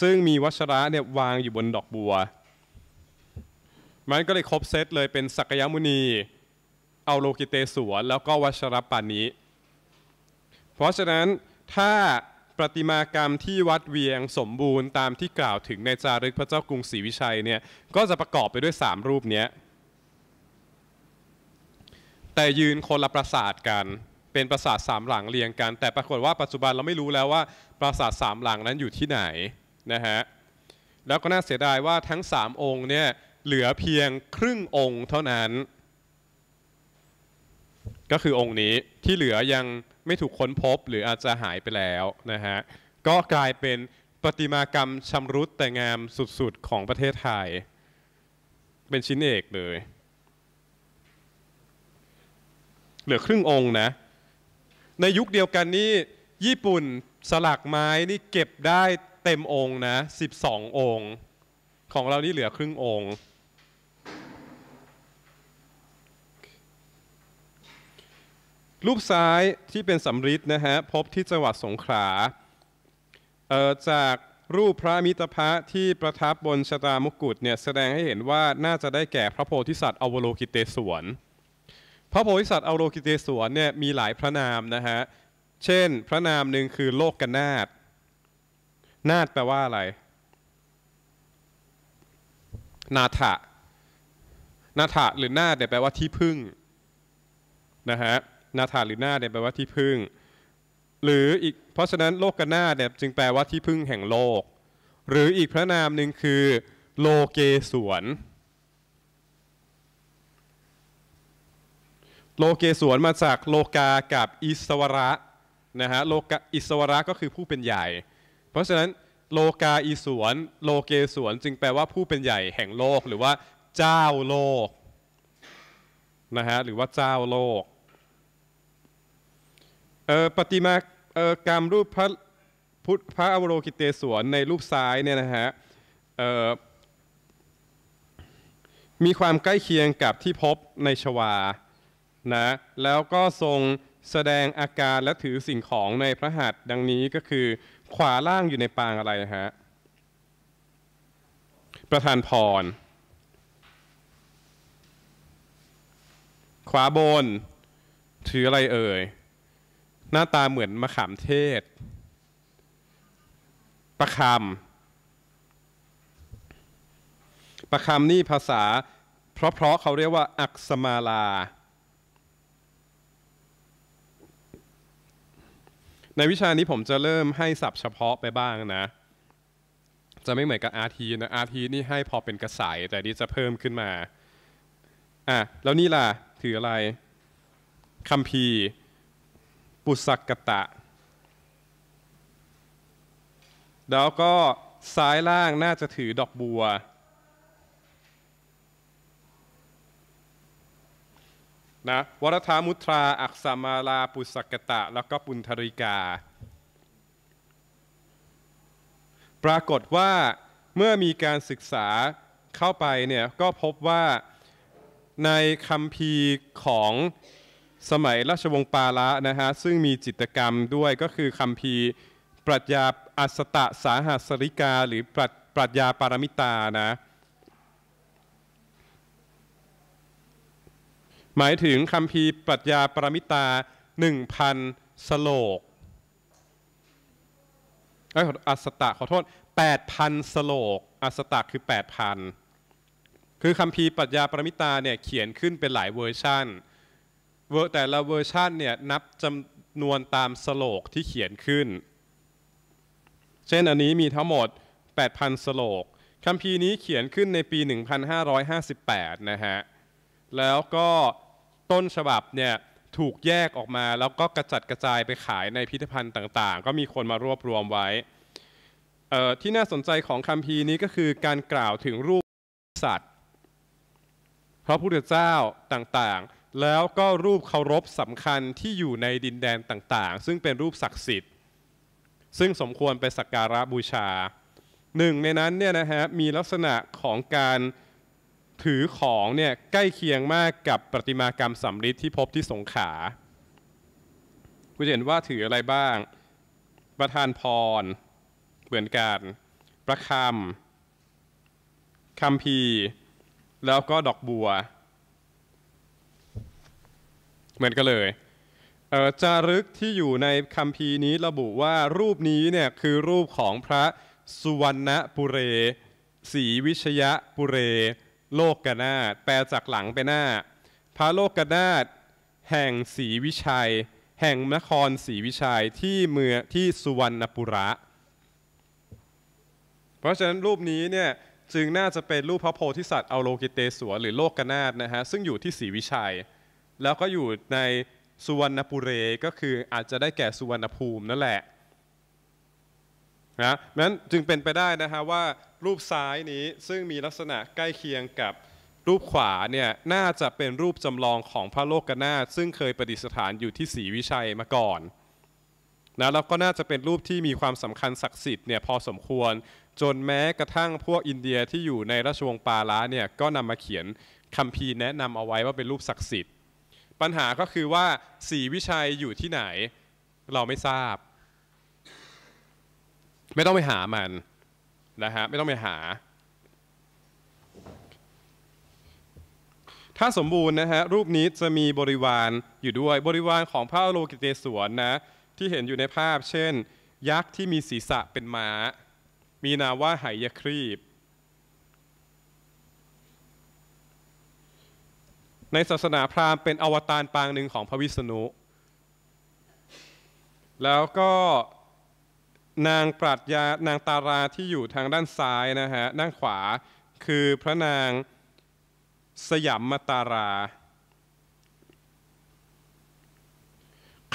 ซึ่งมีวัชระเนี่ยวางอยู่บนดอกบัวมันก็เลยครบเซตเลยเป็นสักยมุนีเอาโลกิเตสวนแล้วก็วัชรปานิเพราะฉะนั้นถ้าประติมากรรมที่วัดเวียงสมบูรณ์ตามที่กล่าวถึงในจารึกพระเจ้ากรุงศรีวิชัยเนี่ยก็จะประกอบไปด้วย 3 รูปนี้แต่ยืนคนละปราสาทกันเป็นปราสาทสามหลังเรียงกัน แต่ปรากฏว่าปัจจุบันเราไม่รู้แล้วว่าปราสาทสามหลังนั้นอยู่ที่ไหน นะฮะ แล้วก็น่าเสียดายว่าทั้ง 3 องค์เนี่ยเหลือเพียงครึ่งองค์เท่านั้น ก็คือองค์นี้ที่เหลือยังไม่ถูกค้นพบหรืออาจจะหายไปแล้วนะฮะ ก็กลายเป็นประติมากรรมชำรุดแต่งามสุดๆ ของประเทศไทย เป็นชิ้นเอกเลย เหลือครึ่งองค์นะ ในยุคเดียวกันนี่ญี่ปุ่นสลักไม้นี่เก็บได้เต็มองค์นะ 12 องค์ ของเรานี่เหลือครึ่งองค์รูปซ้ายที่เป็นสำริดนะฮะพบที่จังหวัดสงขลาจากรูปพระมิตรพระที่ประทับบนชะตามุกุฎเนี่ยแสดงให้เห็นว่าน่าจะได้แก่พระโพธิสัตว์อวโลกิเตศวนพระโพธิสัตว์อวโลกิเตศวนเนี่ยมีหลายพระนามนะฮะเช่นพระนามหนึ่งคือโลกกนาตนาตแปลว่าอะไร นาถะนาถะหรือนาตเนี่ยแปลว่าที่พึ่ง นะฮะนาถาหรือหน้าเนี่ยแปลว่าที่พึ่ง หรืออีกเพราะฉะนั้นโลกนาเนี่ยจึงแปลว่าที่พึ่งแห่งโลก หรืออีกพระนามหนึ่งคือ โลเกสวนโลเกสวนมาจากโลกากับอิสวระนะฮะโลกาอิสวระก็คือผู้เป็นใหญ่ เพราะฉะนั้นโลกาอิสวนโลเกสวนจึงแปลว่าผู้เป็นใหญ่ แห่งโลก หรือว่าเจ้าโลกนะฮะหรือว่าเจ้าโลกปฏิมากรรมรูปพระพุทธพระอวโรกิเตศวนในรูปซ้ายเนี่ยนะฮะมีความใกล้เคียงกับที่พบในชวานะแล้วก็ทรงแสดงอาการและถือสิ่งของในพระหัตถ์ดังนี้ก็คือขวาล่างอยู่ในปางอะไรฮะ ประธานพร ขวาบนถืออะไรเอ่ยหน้าตาเหมือนมะขามเทศ ประคำ ประคำนี่ภาษา เพราะเพราะเขาเรียกว่าอักษมาลาในวิชานี้ผมจะเริ่มให้ศัพท์เฉพาะไปบ้างนะ จะไม่เหมือนกับอาทีนะอาทีนี่ให้พอเป็นกระสายแต่นี่จะเพิ่มขึ้นมา อ่ะ แล้วนี่ล่ะ ถืออะไรคัมภีร์ปุสักกตะ แล้วก็ซ้ายล่างน่าจะถือดอกบัว นะ วรธา มุตรา อักษามาลา ปุสักตะ แล้วก็ปุณธริกา ปรากฏว่าเมื่อมีการศึกษาเข้าไปเนี่ย ก็พบว่าในคำพีของสมัยราชวงศ์ปาละนะฮะซึ่งมีจิตกรรมด้วยก็คือคำพีปรัชญาอัสตะ สาหัสริกาหรือ ปรัปรชญาปารมิตานะหมายถึงคำพีปรัชญาปารมิตา1,000สโลกไอ้อัสตะขอโทษ8,000สโลกอัสตะคือ 8,000 คือคำพีปรัชญาปารมิตาเนี่ยเขียนขึ้นเป็นหลายเวอร์ชั่นเวอร์แต่ละเวอร์ชันเนี่ยนับจำนวนตามสโลกที่เขียนขึ้น เช่นอันนี้มีทั้งหมด 8,000 สโลกคัมภีร์นี้เขียนขึ้นในปี 1558 นะฮะ แล้วก็ต้นฉบับเนี่ยถูกแยกออกมา แล้วก็กระจัดกระจายไปขายในพิพิธภัณฑ์ต่าง ๆ ก็มีคนมารวบรวมไว้ ที่น่าสนใจของคัมภีร์นี้ก็คือการกล่าวถึงรูปสัตว์พระพุทธเจ้าต่างๆแล้วก็รูปเคารพสำคัญที่อยู่ในดินแดนต่างๆ ซึ่งเป็นรูปศักดิ์สิทธิ์ ซึ่งสมควรไปสักการะบูชา หนึ่งในนั้นเนี่ยนะฮะ มีลักษณะของการถือของเนี่ยใกล้เคียงมากกับประติมากรรมสำริดที่พบที่สงขา คุณเห็นว่าถืออะไรบ้าง ประธานพร เหมือนกันประคำ คำพีแล้วก็ดอกบัวเหมือนกันเลยจารึกที่อยู่ในคัมภีร์นี้ระบุว่ารูปนี้เนี่ยคือรูปของพระสุวรรณปุเรศีวิชยะปุเร โลกกนาตแปลจากหลังไปหน้า พระโลกกนาตแห่งศีวิชัย แห่งนครศีวิชัยที่เมืองที่สุวรรณปุระ เพราะฉะนั้นรูปนี้เนี่ยจึงน่าจะเป็นรูปพระโพธิสัตว์อโลกิเตสวหรือโลกกนาตนะฮะซึ่งอยู่ที่ศีวิชัยแล้วก็อยู่ในสุวรรณปุเรก็คืออาจจะได้แก่สุวรรณภูมินั่นแหละนะนั้นจึงเป็นไปได้นะฮะว่ารูปซ้ายนี้ซึ่งมีลักษณะใกล้เคียงกับรูปขวาเนี่ยน่าจะเป็นรูปจำลองของพระโลกกนาซึ่งเคยประดิษฐานอยู่ที่ศรีวิชัยมาก่อนนะแล้วก็น่าจะเป็นรูปที่มีความสำคัญศักดิ์สิทธิ์เนี่ยพอสมควร จนแม้กระทั่งพวกอินเดียที่อยู่ในราชวงศ์ปาล้าเนี่ยก็นำมาเขียนคัมภีร์แนะนำเอาไว้ว่าเป็นรูปศักดิ์สิทธิ์ปัญหาก็คือว่าสีวิชัยอยู่ที่ไหน เราไม่ทราบ ไม่ต้องไปหามันนะฮะไม่ต้องไปหา ถ้าสมบูรณ์นะฮะ รูปนี้จะมีบริวารอยู่ด้วยบริวารของพระโลกิเตศวนนะ ที่เห็นอยู่ในภาพ เช่น ยักษ์ที่มีศีรษะเป็นม้า มีนาว่าไหยครีบในศาสนาพราหมณ์เป็นอวตารปางหนึ่งของพระวิษณุ แล้วก็นางปรัชญานางตาราที่อยู่ทางด้านซ้ายนะฮะด้านขวาคือพระนางสยามมาตารา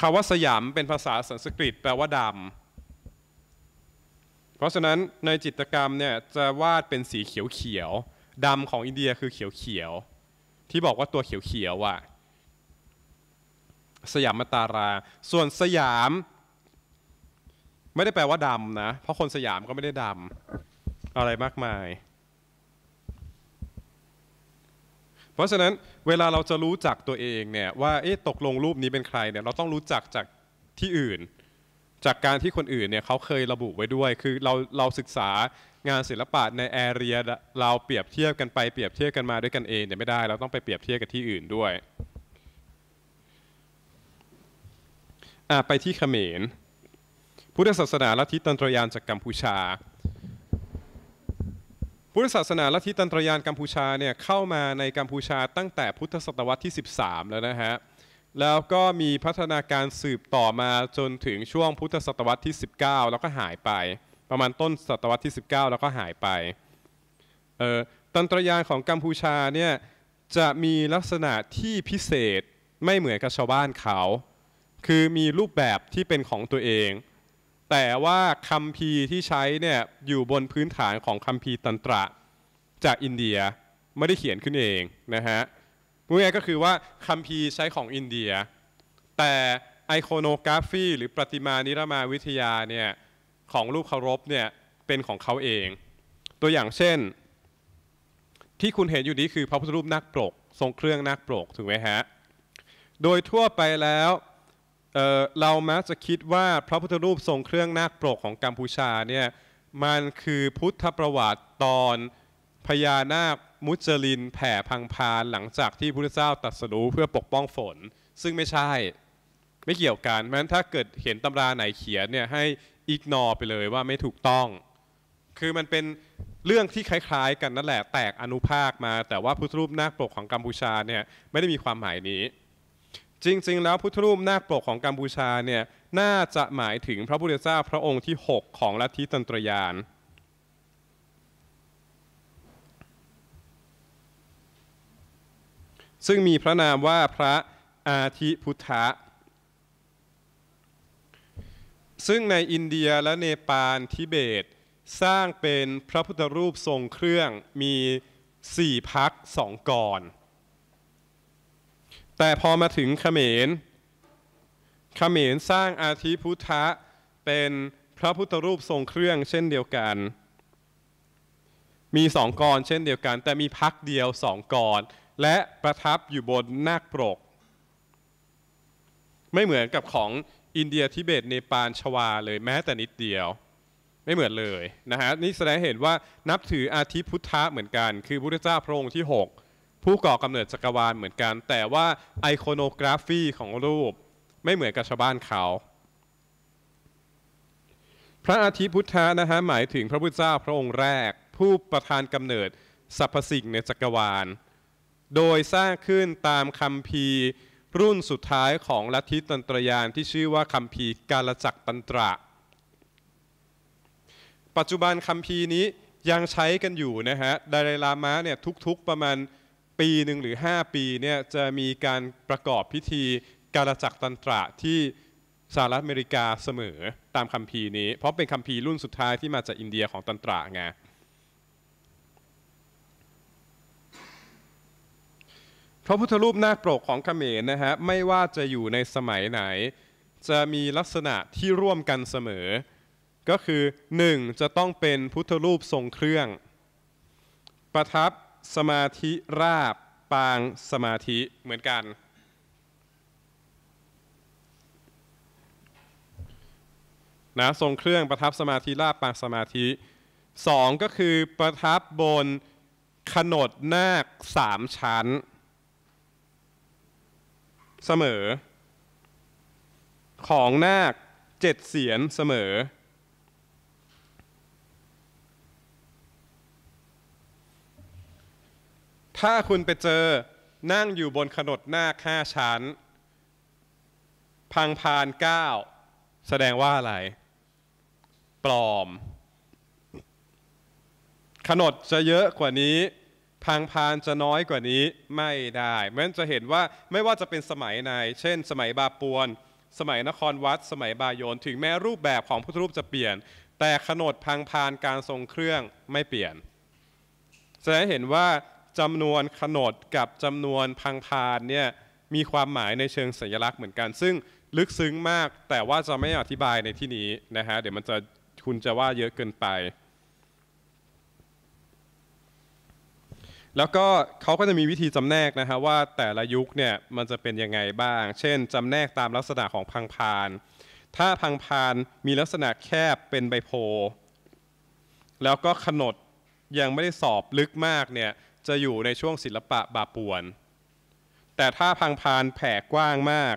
คำว่าสยามเป็นภาษาสันสกฤตแปลว่าดำเพราะฉะนั้นในจิตกรรมเนี่ยจะวาดเป็นสีเขียวเขียวดำของอินเดียคือเขียวเขียวที่บอกว่าตัวเขียวๆว่ะสยามมตาราส่วนสยาม ไม่ได้แปลว่าดำนะเพราะคนสยามก็ไม่ได้ดำอะไรมากมาย เพราะฉะนั้นเวลาเราจะรู้จักตัวเองเนี่ยว่าเอ๊ะตกลงรูปนี้เป็นใครเนี่ยเราต้องรู้จักจากที่อื่น จากการที่คนอื่นเนี่ยเขาเคยระบุไว้ด้วยคือเราเราศึกษางานศิลปะในแอเรียเราเปรียบเทียบกันไปเปรียบเทียบกันมาด้วยกันเองเนี่ยไม่ได้ เราต้องไปเปรียบเทียบกับที่อื่นด้วย ไปที่เขมร พุทธศาสนาลัทธิตันตรยานจากกัมพูชา พุทธศาสนาลัทธิตันตรยานกัมพูชาเนี่ยเข้ามาในกัมพูชาตั้งแต่พุทธศตวรรษที่ 13 แล้วนะฮะแล้วก็มีพัฒนาการสืบต่อมาจนถึงช่วงพุทธศตวรรษที่ 19 แล้วก็หายไปประมาณต้นศตวรรษที่ 19 แล้วก็หายไป ตันตรยานของกัมพูชาเนี่ยจะมีลักษณะที่พิเศษไม่เหมือนกับชาวบ้านเขา คือมีรูปแบบที่เป็นของตัวเอง แต่ว่าคำพีที่ใช้เนี่ยอยู่บนพื้นฐานของคำพีตันตระจากอินเดีย ไม่ได้เขียนขึ้นเองนะฮะพูดง่ายก็คือว่าคำพีใช้ของอินเดีย แต่ไอโคโนกราฟีหรือประติมานิรมาวิทยาเนี่ยของรูปเคารพเนี่ยเป็นของเขาเอง ตัวอย่างเช่นที่คุณเห็นอยู่นี้คือพระพุทธรูปนักปรกทรงเครื่องนักปรกถูกไหมฮะ โดยทั่วไปแล้วเเรามักจะคิดว่าพระพุทธรูปทรงเครื่องนักปรกของกัมพูชาเนี่ยมันคือพุทธประวัติตอนพญานาคมุจลินแผ่พังพานหลังจากที่พระเจ้าตัดสรู้เพื่อปกป้องฝนซึ่งไม่ใช่ไม่เกี่ยวกันแม้นถ้าเกิดเห็นตำราไหนเขียนเนี่ยใหอิกนอไปเลยว่าไม่ถูกต้อง คือมันเป็นเรื่องที่คล้าย ๆ กันนั่นแหละแตกอนุภาคมา แต่ว่าพุทธรูปนาคปกของกัมพูชาเนี่ยไม่ได้มีความหมายนี้ จริง ๆ แล้วพุทธรูปนาคปกของกัมพูชาเนี่ยน่าจะหมายถึงพระพุทธเจ้าพระองค์ที่ 6 ของลัทธิตันตรยาน ซึ่งมีพระนามว่าพระอาทิพุทธะซึ่งในอินเดียและเนปาลทิเบตสร้างเป็นพระพุทธรูปทรงเครื่องมีสี่พักสองกอน แต่พอมาถึงเขมรเขมรสร้างอาทิพุทธะเป็นพระพุทธรูปทรงเครื่องเช่นเดียวกัน มีสองกรเช่นเดียวกัน แต่มีพักเดียวสองกรและประทับอยู่บนนาคปรกไม่เหมือนกับของอินเดียทิเบตเนปาลชวาเลยแม้แต่นิดเดียวไม่เหมือนเลยนะฮะนี่แสดงเห็นว่านับถืออาทิพุทธะเหมือนกัน คือพุทธเจ้าพระองค์ที่ 6 ผู้ก่อกำเนิดจักรวาลเหมือนกัน แต่ว่าไอคโนกราฟีของรูปไม่เหมือนกับชาวบ้านเขา พระอาทิพุทธะนะฮะหมายถึงพระพุทธเจ้าพระองค์แรก ผู้ประธานกำเนิดสรรพสิ่งในจักรวาล โดยสร้างขึ้นตามคำพีรุ่นสุดท้ายของลัทธิตันตรยานที่ชื่อว่าคัมภีร์กาลจักตันตระ ปัจจุบันคัมภีร์นี้ยังใช้กันอยู่นะฮะดาไลลามะเนี่ยทุกๆ ประมาณปีหนึ่งหรือ5 ปีเนี่ยจะมีการประกอบพิธีกาลจักตันตระที่สหรัฐอเมริกาเสมอตามคัมภีร์นี้ เพราะเป็นคัมภีร์รุ่นสุดท้ายที่มาจากอินเดียของตันตระไงพระพุทธรูปนาคปรกของเขมรนะฮะไม่ว่าจะอยู่ในสมัยไหน จะมีลักษณะที่ร่วมกันเสมอ ก็คือ 1. จะต้องเป็นพุทธรูปทรงเครื่อง ประทับสมาธิราบปางสมาธิเหมือนกันนะทรงเครื่องประทับสมาธิราบปางสมาธิ 2. ก็คือประทับบนขนดนาคสามชั้นเสมอ ของนาคเจ็ดเสียนเสมอ ถ้าคุณไปเจอ นั่งอยู่บนขนดนาคห้าชั้นพังพานเก้าแสดงว่าอะไรปลอม ขนดจะเยอะกว่านี้พังพานจะน้อยกว่านี้ไม่ได้เพราะฉะนั้นจะเห็นว่าไม่ว่าจะเป็นสมัยไหน เช่น สมัยบาปวน สมัยนครวัด สมัยบาโยน ถึงแม้รูปแบบของพุทธรูปจะเปลี่ยน แต่ขนดพังพานการทรงเครื่องไม่เปลี่ยน แสดงเห็นว่าจำนวนขนดกับจำนวนพังพานเนี่ยมีความหมายในเชิงสัญลักษณ์เหมือนกัน ซึ่งลึกซึ้งมาก แต่ว่าจะไม่อธิบายในที่นี้นะฮะ เดี๋ยวมันจะคุณจะว่าเยอะเกินไปแล้วก็เขาก็จะมีวิธีจำแนกนะฮะ ว่าแต่ละยุคเนี่ยมันจะเป็นยังไงบ้าง เช่น จำแนกตามลักษณะของพังพาน ถ้าพังพานมีลักษณะแคบเป็นใบโพ แล้วก็ขนดยังไม่ได้สอบลึกมากเนี่ยจะอยู่ในช่วงศิลปะบาปวน แต่ถ้าพังพานแผ่กว้างมาก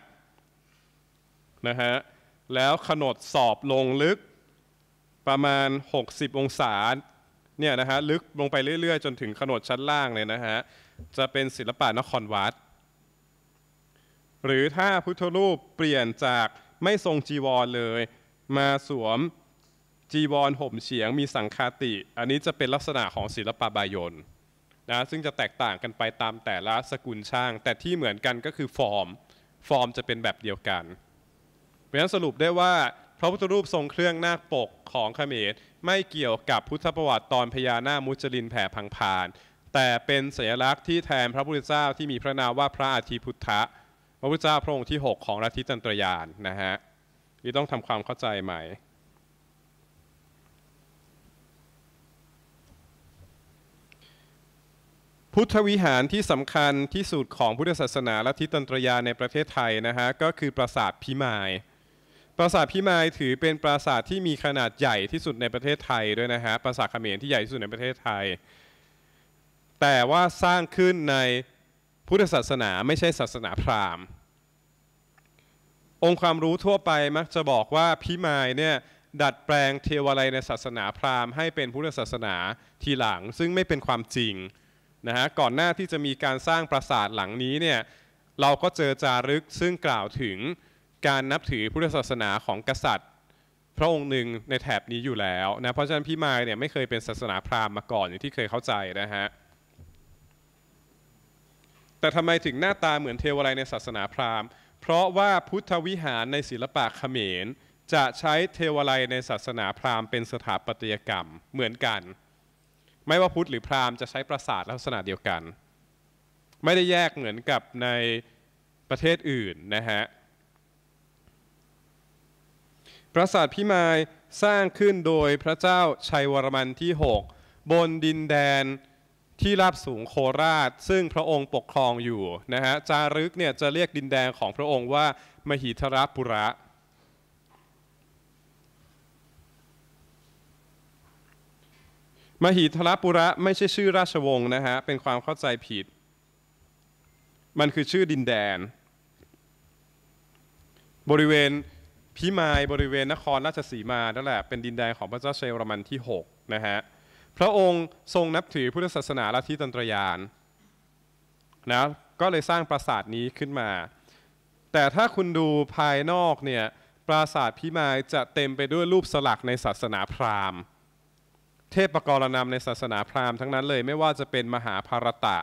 นะฮะแล้วขนดสอบลงลึกประมาณ 60 องศาเนี่ยนะฮะลึกลงไปเรื่อยๆ จนถึงขนดชั้นล่างเลยนะฮะจะเป็นศิลปะนครวัด หรือถ้าพุทธรูปเปลี่ยนจากไม่ทรงจีวรเลย มาสวมจีวรห่มเฉียงมีสังคาติอันนี้จะเป็นลักษณะของศิลปะบายนนะซึ่งจะแตกต่างกันไปตามแต่ละสกุลช่าง แต่ที่เหมือนกันก็คือฟอร์ม ฟอร์มจะเป็นแบบเดียวกันเพราะฉะนั้นสรุปได้ว่าพระพุทธรูปทรงเครื่องนาคปกของขเขมรไม่เกี่ยวกับพุทธประวัติตอนพญานาคมุจลินแผ่พังพาน แต่เป็นสัญลักษณ์ที่แทนพระพุทธเจ้าที่มีพระนามว่าพระอาทิพุทธะพระพุทธเจ้าพระองค์ที่ 6 ของลัทธิจันตรยานนะฮะนี่ต้องทำความเข้าใจใหม่ พุทธวิหารที่สำคัญที่สุดของพุทธศาสนาและทิตันตรยาในประเทศไทยนะฮะก็คือปราสาทพิมายปราสาทพิมายถือเป็นปราสาทที่มีขนาดใหญ่ที่สุดในประเทศไทยด้วยนะฮะปราสาทเขมรที่ใหญ่ที่สุดในประเทศไทย แต่ว่าสร้างขึ้นในพุทธศาสนาไม่ใช่ศาสนาพราหมณ์องค์ความรู้ทั่วไปมักจะบอกว่าพิมายเนี่ยดัดแปลงเทวาลัยในศาสนาพราหมณ์ให้เป็นพุทธศาสนาทีหลัง ซึ่งไม่เป็นความจริงนะฮะก่อนหน้าที่จะมีการสร้างปราสาทหลังนี้เนี่ยเราก็เจอจารึกซึ่งกล่าวถึงการนับถือพุทธศาสนาของกษัตริย์ พระองค์หนึ่งในแถบนี้อยู่แล้วนะเพราะฉะนั้นพี่มายเนี่ยไม่เคยเป็นศาสนาพราหมณ์มาก่อนอย่างที่เคยเข้าใจนะฮะแต่ทำไมถึงหน้าตาเหมือนเทวไลในศาสนาพราหมณ์ เพราะว่าพุทธวิหารในศิลปะเขมร จะใช้เทวไลในศาสนาพราหมณ์เป็นสถาปัตยกรรมเหมือนกัน ไม่ว่าพุทธหรือพราหมณ์จะใช้ปราสาทลักษณะเดียวกัน ไม่ได้แยกเหมือนกับในประเทศอื่นนะฮะปราสาทพิมายสร้างขึ้นโดยพระเจ้าชัยวรมันที่ 6 บนดินแดนที่ราบสูงโคราช ซึ่งพระองค์ปกครองอยู่นะฮะจารึกเนี่ยจะเรียกดินแดนของพระองค์ว่ามหิทรปุระ มหิทรปุระไม่ใช่ชื่อราชวงศ์นะฮะ เป็นความเข้าใจผิด มันคือชื่อดินแดน บริเวณพิมายบริเวณนครราชสีมานั่นแหละเป็นดินแดนของพระเจ้าเชยรมันที่6นะฮะพระองค์ทรงนับถือพุทธศาสนาลัทธิตันตรยานนะก็เลยสร้างปราสาทนี้ขึ้นมา แต่ถ้าคุณดูภายนอกเนี่ยปราสาทพิมายจะเต็มไปด้วยรูปสลักในศาสนาพราหมณ์ เทพประกรณำในศาสนาพราหมณ์ทั้งนั้นเลยไม่ว่าจะเป็นมหาภารตะ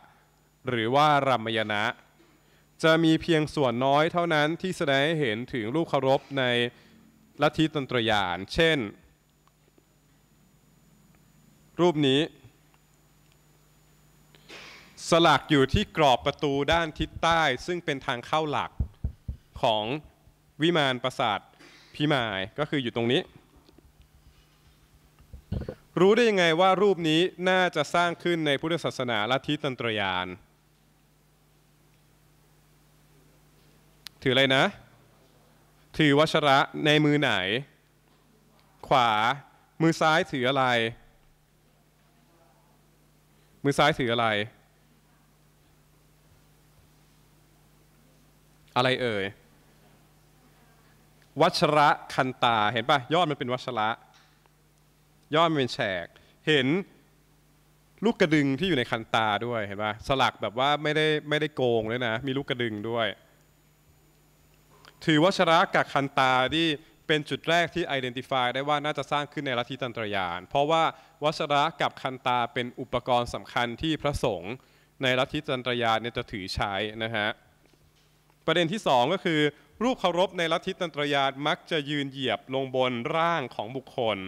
หรือว่ารัมยนะจะมีเพียงส่วนน้อยเท่านั้นที่แสดงให้เห็นถึงรูปเคารพในลัทธิตนตรยาน เช่น รูปนี้ สลักอยู่ที่กรอบประตูด้านทิศใต้ซึ่งเป็นทางเข้าหลักของวิมานปราสาทพิมายก็คืออยู่ตรงนี้ รู้ได้ยังไงว่ารูปนี้น่าจะสร้างขึ้นในพุทธศาสนาลัทธิตนตรยานถืออะไรนะ ถือวัชระในมือไหน ขวา มือซ้ายถืออะไร มือซ้ายถืออะไร อะไรเอ่ย วัชระคันตา เห็นปะยอดมันเป็นวัชระ ยอดมันเป็นแฉก เห็นลูกกระดึงที่อยู่ในคันตาด้วย เห็นปะสลักแบบว่าไม่ได้ไม่ได้โกงเลยนะ มีลูกกระดึงด้วยถือว่าชระกับคันตาที่เป็นจุดแรกที่ไดีนติฟายได้ว่าน่าจะสร้างขึ้นในลัทธิตันตรยาน เพราะว่าวัชระกับคันตาเป็นอุปกรณ์สำคัญที่พระสงฆ์ในลัทธิตันตรยานเนี่ยจะถือใช้นะฮะประเด็นที่ 2 ก็คือ รูปเคารพในลัทธิตันตรยานมักจะยืนเหยียบลงบนร่างของบุคคล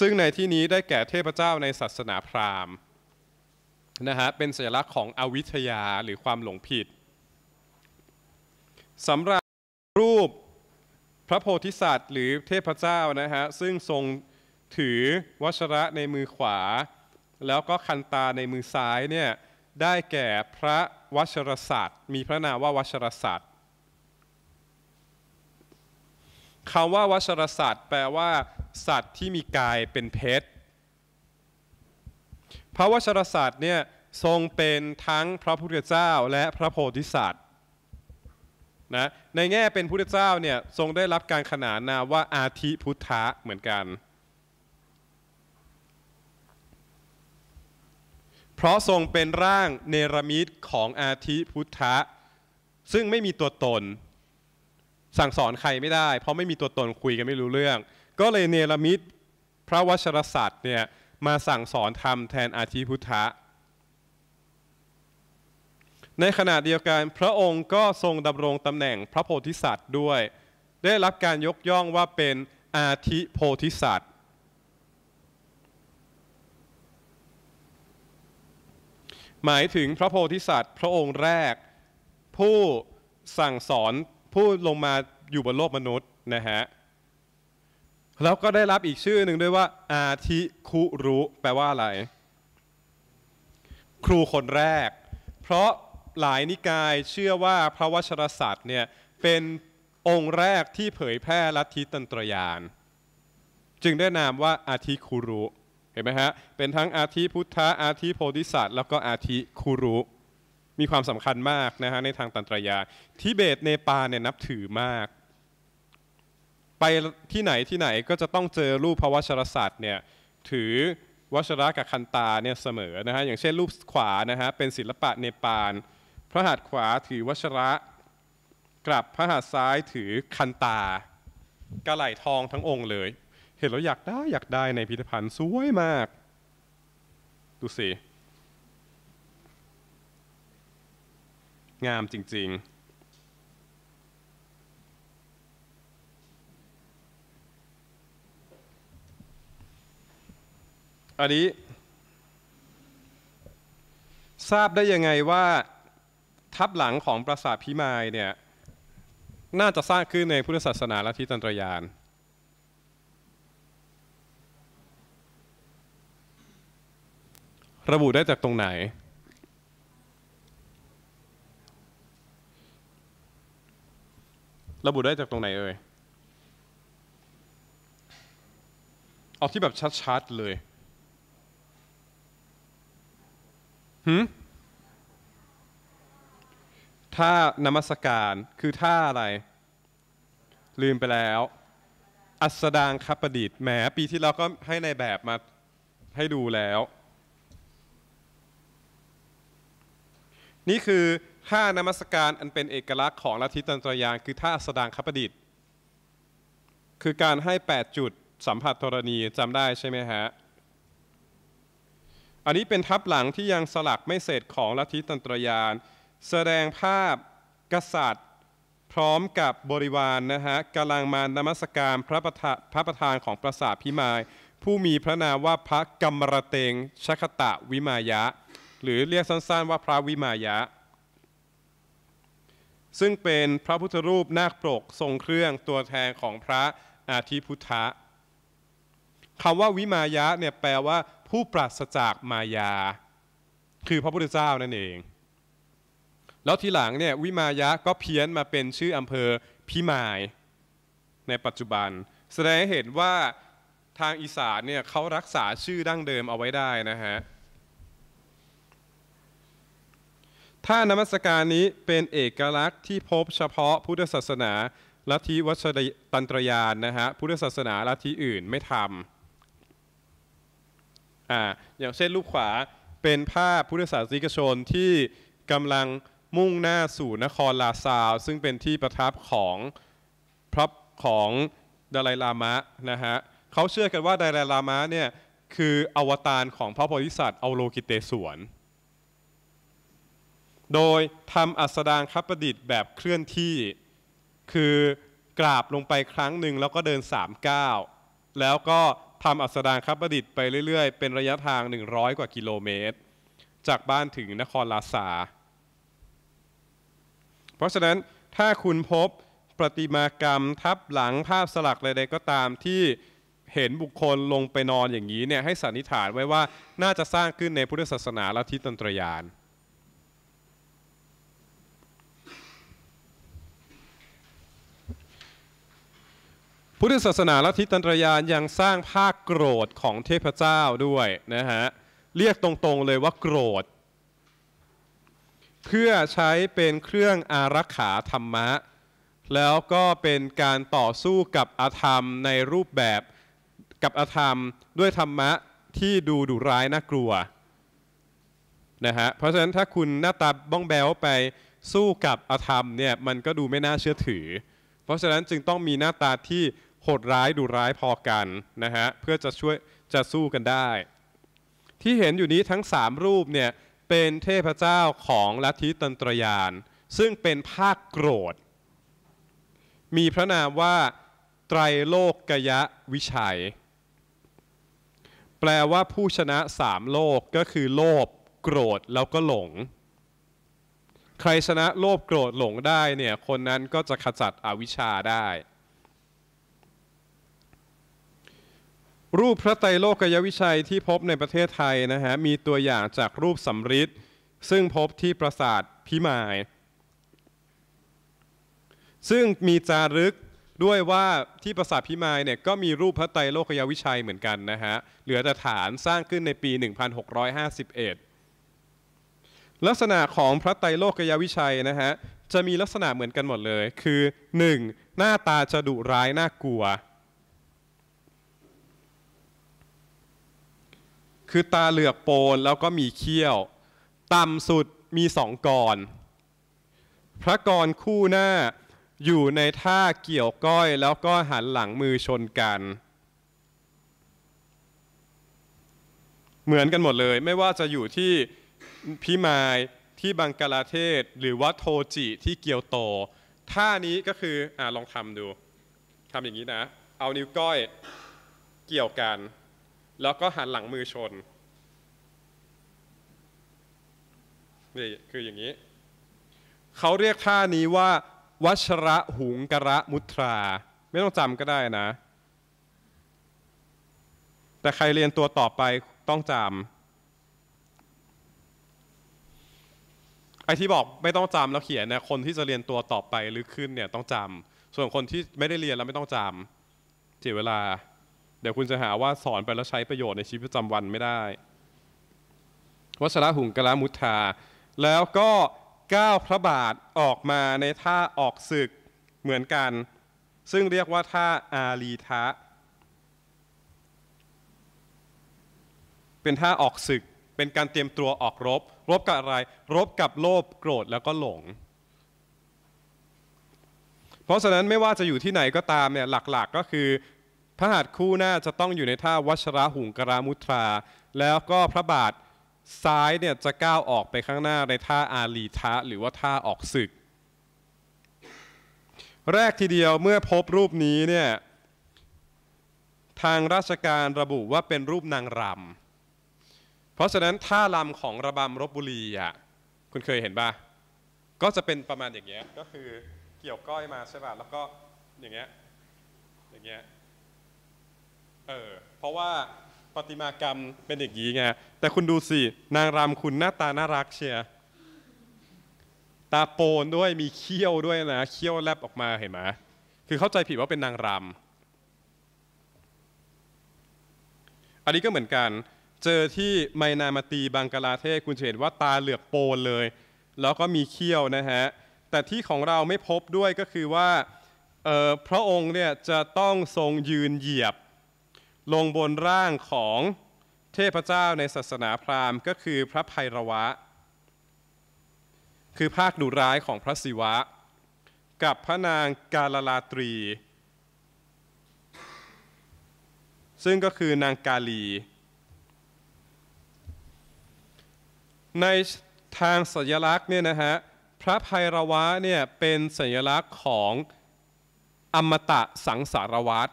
ซึ่งในที่นี้ได้แก่เทพเจ้าในศาสนาพราหมณ์นะฮะเป็นสัญลักษณ์ของอวิชยาหรือความหลงผิดสำหรับรูปพระโพธิสัตว์หรือเทพเจ้านะฮะซึ่งทรงถือวชระในมือขวา แล้วก็คันตาในมือซ้ายเนี่ยได้แก่พระวชรศัตต์มีพระนามว่าวชรศัตต์คำว่าวชรศัตต์แปลว่าสัตว์ที่มีกายเป็นเพชรพระวชรศัตต์เนี่ยทรงเป็นทั้งพระพุทธเจ้าและพระโพธิสัตว์นะในแง่เป็นพุทธเจ้าเนี่ยทรงได้รับการขนานนามว่าอาทิพุทธะเหมือนกัน เพราะทรงเป็นร่างเนรมิตของอาทิพุทธะซึ่งไม่มีตัวตนสั่งสอนใครไม่ได้ เพราะไม่มีตัวตนคุยกันไม่รู้เรื่อง ก็เลยเนรมิตพระวชรศาสตร์เนี่ยมาสั่งสอนธรรมแทนอาทิพุทธะในขณะเดียวกันพระองค์ก็ทรงดำรงตำแหน่งพระโพธิสัตว์ด้วย ได้รับการยกย่องว่าเป็นอาทิโพธิสัตว์ หมายถึงพระโพธิสัตว์ พระองค์แรก ผู้สั่งสอน ผู้ลงมาอยู่บนโลกมนุษย์นะฮะแล้วก็ได้รับอีกชื่อหนึ่งด้วยว่า อาทิคุรุแปลว่าอะไรครูคนแรก เพราะหลายนิกายเชื่อว่าพระวชรศาสตร์เนี่ยเป็นองค์แรกที่เผยแพร่ลัทธิตันตรยานจึงได้นามว่าอาทิคุรุ เห็นไหมฮะ เป็นทั้งอาทิพุทธะ อาทิโพธิสัตว์ แล้วก็อาทิคุรุ มีความสำคัญมากนะฮะในทางตันตรยาทิเบตเนปาลเนี่ยนับถือมาก ไปที่ไหนที่ไหนก็จะต้องเจอรูปพระวชรศาสตร์เนี่ยถือวชระกับคันตาเนี่ยเสมอนะฮะอย่างเช่นรูปขวานะฮะเป็นศิลปะเนปาลพระหัตถ์ขวาถือวชระ กลับพระหัตถ์ซ้ายถือคันตา กระไหลทองทั้งองค์เลย เห็นแล้วอยากได้อยากได้ในพิพิธภัณฑ์สวยมาก ดูสิ งามจริงๆ อันนี้ ทราบได้ยังไงว่าทับหลังของปราสาทพิมายเนี่ย น่าจะสร้างขึ้นในพุทธศาสนาลัทธิตันตรยาน ระบุได้จากตรงไหน ระบุได้จากตรงไหนเอ่ยเอาที่แบบชัดๆเลย หืมท่านมัสการคือท่าอะไร ลืมไปแล้ว อัสดางคประดิษฐ์แหมปีที่เราก็ให้ในแบบมาให้ดูแล้ว นี่คือท่านมัสการอันเป็นเอกลักษณ์ของลัทธิตันตรยาน คือท่าอัสดางคประดิษฐ์ คือการให้8จุดสัมผัสธรณีจำได้ใช่ไหมฮะอันนี้เป็นทับหลังที่ยังสลักไม่เสร็จของลัทธิตันตรยานแสดงภาพกษัตริย์พร้อมกับบริวารนนะฮะกำลังมานมัสการพระประธานพระประธานของปราสาทพิมาย ผู้มีพระนามว่าพระกัมรเตงชคตะวิมายะ หรือเรียกสั้นๆว่าพระวิมายะ ซึ่งเป็นพระพุทธรูปนาคปรกทรงเครื่องตัวแทนของพระอาทิพุทธะคำว่าวิมายะเนี่ยแปลว่าผู้ปราศจากมายา คือพระพุทธเจ้านั่นเองแล้วทีหลังเนี่ยวิมายะก็เพี้ยนมาเป็นชื่ออำเภอพิมายในปัจจุบัน แสดงให้เห็นว่าทางอีสานเนี่ยเขารักษาชื่อดั้งเดิมเอาไว้ได้นะฮะท่านมัสการนี้เป็นเอกลักษณ์ที่พบเฉพาะพุทธศาสนาลัทธิวัชรตันตรยานนะฮะพุทธศาสนาลัทธิอื่นไม่ทำอ่าอย่างเช่นรูปขวาเป็นภาพพุทธศาสนิกชนที่กำลังมุ่งหน้าสู่นครลาซาวซึ่งเป็นที่ประทับของ พระของดาลัยลามะนะฮะเขาเชื่อกันว่าดาลัยลามะเนี่ยคืออวตารของพระโพธิสัตว์อโลกิเตสวน โดยทำอัสดางคับประดิษฐ์แบบเคลื่อนที่ คือกราบลงไปครั้งหนึ่ง แล้วก็เดิน3ก้าวแล้วก็ทำอัสดางคับประดิษฐ์ไปเรื่อยๆ เป็นระยะทาง 100 กว่ากิโลเมตร จากบ้านถึงนครลาซาเพราะฉะนั้นถ้าคุณพบ ประติมากรรมทับหลังภาพสลักใดๆก็ตามที่เห็นบุคคลลงไปนอนอย่างนี้เนี่ยให้สันนิษฐานไว้ว่าน่าจะสร้างขึ้นในพุทธศาสนาลัทธิตันตรยาน พุทธศาสนาลัทธิตันตรยานยังสร้างภาคโกรธของเทพเจ้าด้วยนะฮะเรียกตรงๆเลยว่าโกรธเพื่อใช้เป็นเครื่องอารักขาธรรมะ แล้วก็เป็นการต่อสู้กับอาธรรมในรูปแบบกับอาธรรมด้วยธรรมะที่ดูดุร้ายน่ากลัวนะฮะเพราะฉะนั้นถ้าคุณหน้าตาบ้องแบวไปสู้กับอาธรรมเนี่ยมันก็ดูไม่น่าเชื่อถือ เพราะฉะนั้นจึงต้องมีหน้าตาที่โหดร้ายดุร้ายพอกันนะฮะเพื่อจะช่วยจะสู้กันได้ ที่เห็นอยู่นี้ทั้ง 3 รูปเนี่ยเป็นเทพเจ้าของลัทธิตันตรยานซึ่งเป็นภาคโกรธ มีพระนามว่า ไตรโลกกยะวิชัย แปลว่าผู้ชนะสามโลกก็คือโลภโกรธแล้วก็หลง ใครชนะโลภโกรธหลงได้เนี่ยคนนั้นก็จะขจัดอวิชชาได้รูปพระไตรโลกยวิชัยที่พบในประเทศไทยนะฮะมีตัวอย่างจากรูปสำริดซึ่งพบที่ปราสาทพิมาย ซึ่งมีจารึกด้วยว่าที่ปราสาทพิมายเนี่ยก็มีรูปพระไตรโลกยวิชัยเหมือนกันนะฮะเหลือแต่ฐานสร้างขึ้นในปี 1651 ลักษณะของพระไตรโลกยวิชัยนะฮะจะมีลักษณะเหมือนกันหมดเลย คือ 1. หน้าตาจะดุร้ายน่ากลัวคือตาเหลือกโปนแล้วก็มีเขี้ยว ต่ำสุดมีสองกรพระกรคู่หน้าอยู่ในท่าเกี่ยวก้อย แล้วก็หันหลังมือชนกัน เหมือนกันหมดเลยไม่ว่าจะอยู่ที่พิมายที่บังกลาเทศหรือว่าโทจิที่เกียวโต ท่านี้ก็คืออ่าลองทำดูทำอย่างนี้นะ เอานิ้วก้อยเกี่ยวกันแล้วก็หันหลังมือชนนี่คืออย่างนี้ เขาเรียกท่านี้ว่า วัชระหุงกระมุตราไม่ต้องจำก็ได้นะ แต่ใครเรียนตัวต่อไปต้องจำไอ้ที่บอกไม่ต้องจำแล้วเขียนนะคนที่จะเรียนตัวต่อไปลึกขึ้นเนี่ยต้องจำส่วนคนที่ไม่ได้เรียนแล้วไม่ต้องจำเสียเวลาเดี๋ยวคุณจะหาว่าสอนไปแล้วใช้ประโยชน์ในชีวิตประจำวันไม่ได้ วัชระหุงกละมุทาแล้วก็ก้าวพระบาทออกมาในท่าออกศึกเหมือนกัน ซึ่งเรียกว่าท่าอาลีทะ เป็นท่าออกศึก เป็นการเตรียมตัวออกรบ รบกับอะไร รบกับโลภโกรธแล้วก็หลง เพราะฉะนั้นไม่ว่าจะอยู่ที่ไหนก็ตามเนี่ยหลักๆกก็คือพระหัตถ์คู่หน้าจะต้องอยู่ในท่าวัชระหุงกรามุทรา แล้วก็พระบาทซ้ายเนี่ยจะก้าวออกไปข้างหน้าในท่าอาลีทะ หรือว่าท่าออกศึก แรกทีเดียวเมื่อพบรูปนี้เนี่ยทางราชการระบุว่าเป็นรูปนางรำเพราะฉะนั้นท่ารำของระบำรบบุรีอ่ะคุณเคยเห็นปะก็จะเป็นประมาณอย่างเงี้ยก็คือเกี่ยวก้อยมาใช่ป่ะแล้วก็อย่างเงี้ยอย่างเงี้ยเออเพราะว่าประติมากรรมเป็นอย่างนี้ไงแต่คุณดูสินางรำคุณหน้าตาน่ารักเชีย ตาโปนด้วยมีเขี้ยวด้วยนะเขี้ยวแลบออกมาเห็นไหมคือเข้าใจผิดว่าเป็นนางรำอันนี้ก็เหมือนกัน เจอที่ไมนามาตีบังกลาเทศ คุณเห็นว่าตาเหลือกโปนเลย แล้วก็มีเขี้ยวนะฮะแต่ที่ของเราไม่พบด้วยก็คือว่าพระองค์เนี่ยจะต้องทรงยืนเหยียบลงบนร่างของเทพเจ้าในศาสนาพราหมณ์ก็คือพระไพรวะ คือภาคดุร้ายของพระศิวะ กับพระนางกาลลาตรี ซึ่งก็คือนางกาลี ในทางสัญลักษณ์เนี่ยนะฮะ พระไพรวะเนี่ยเป็นสัญลักษณ์ของอมตะสังสารวัตร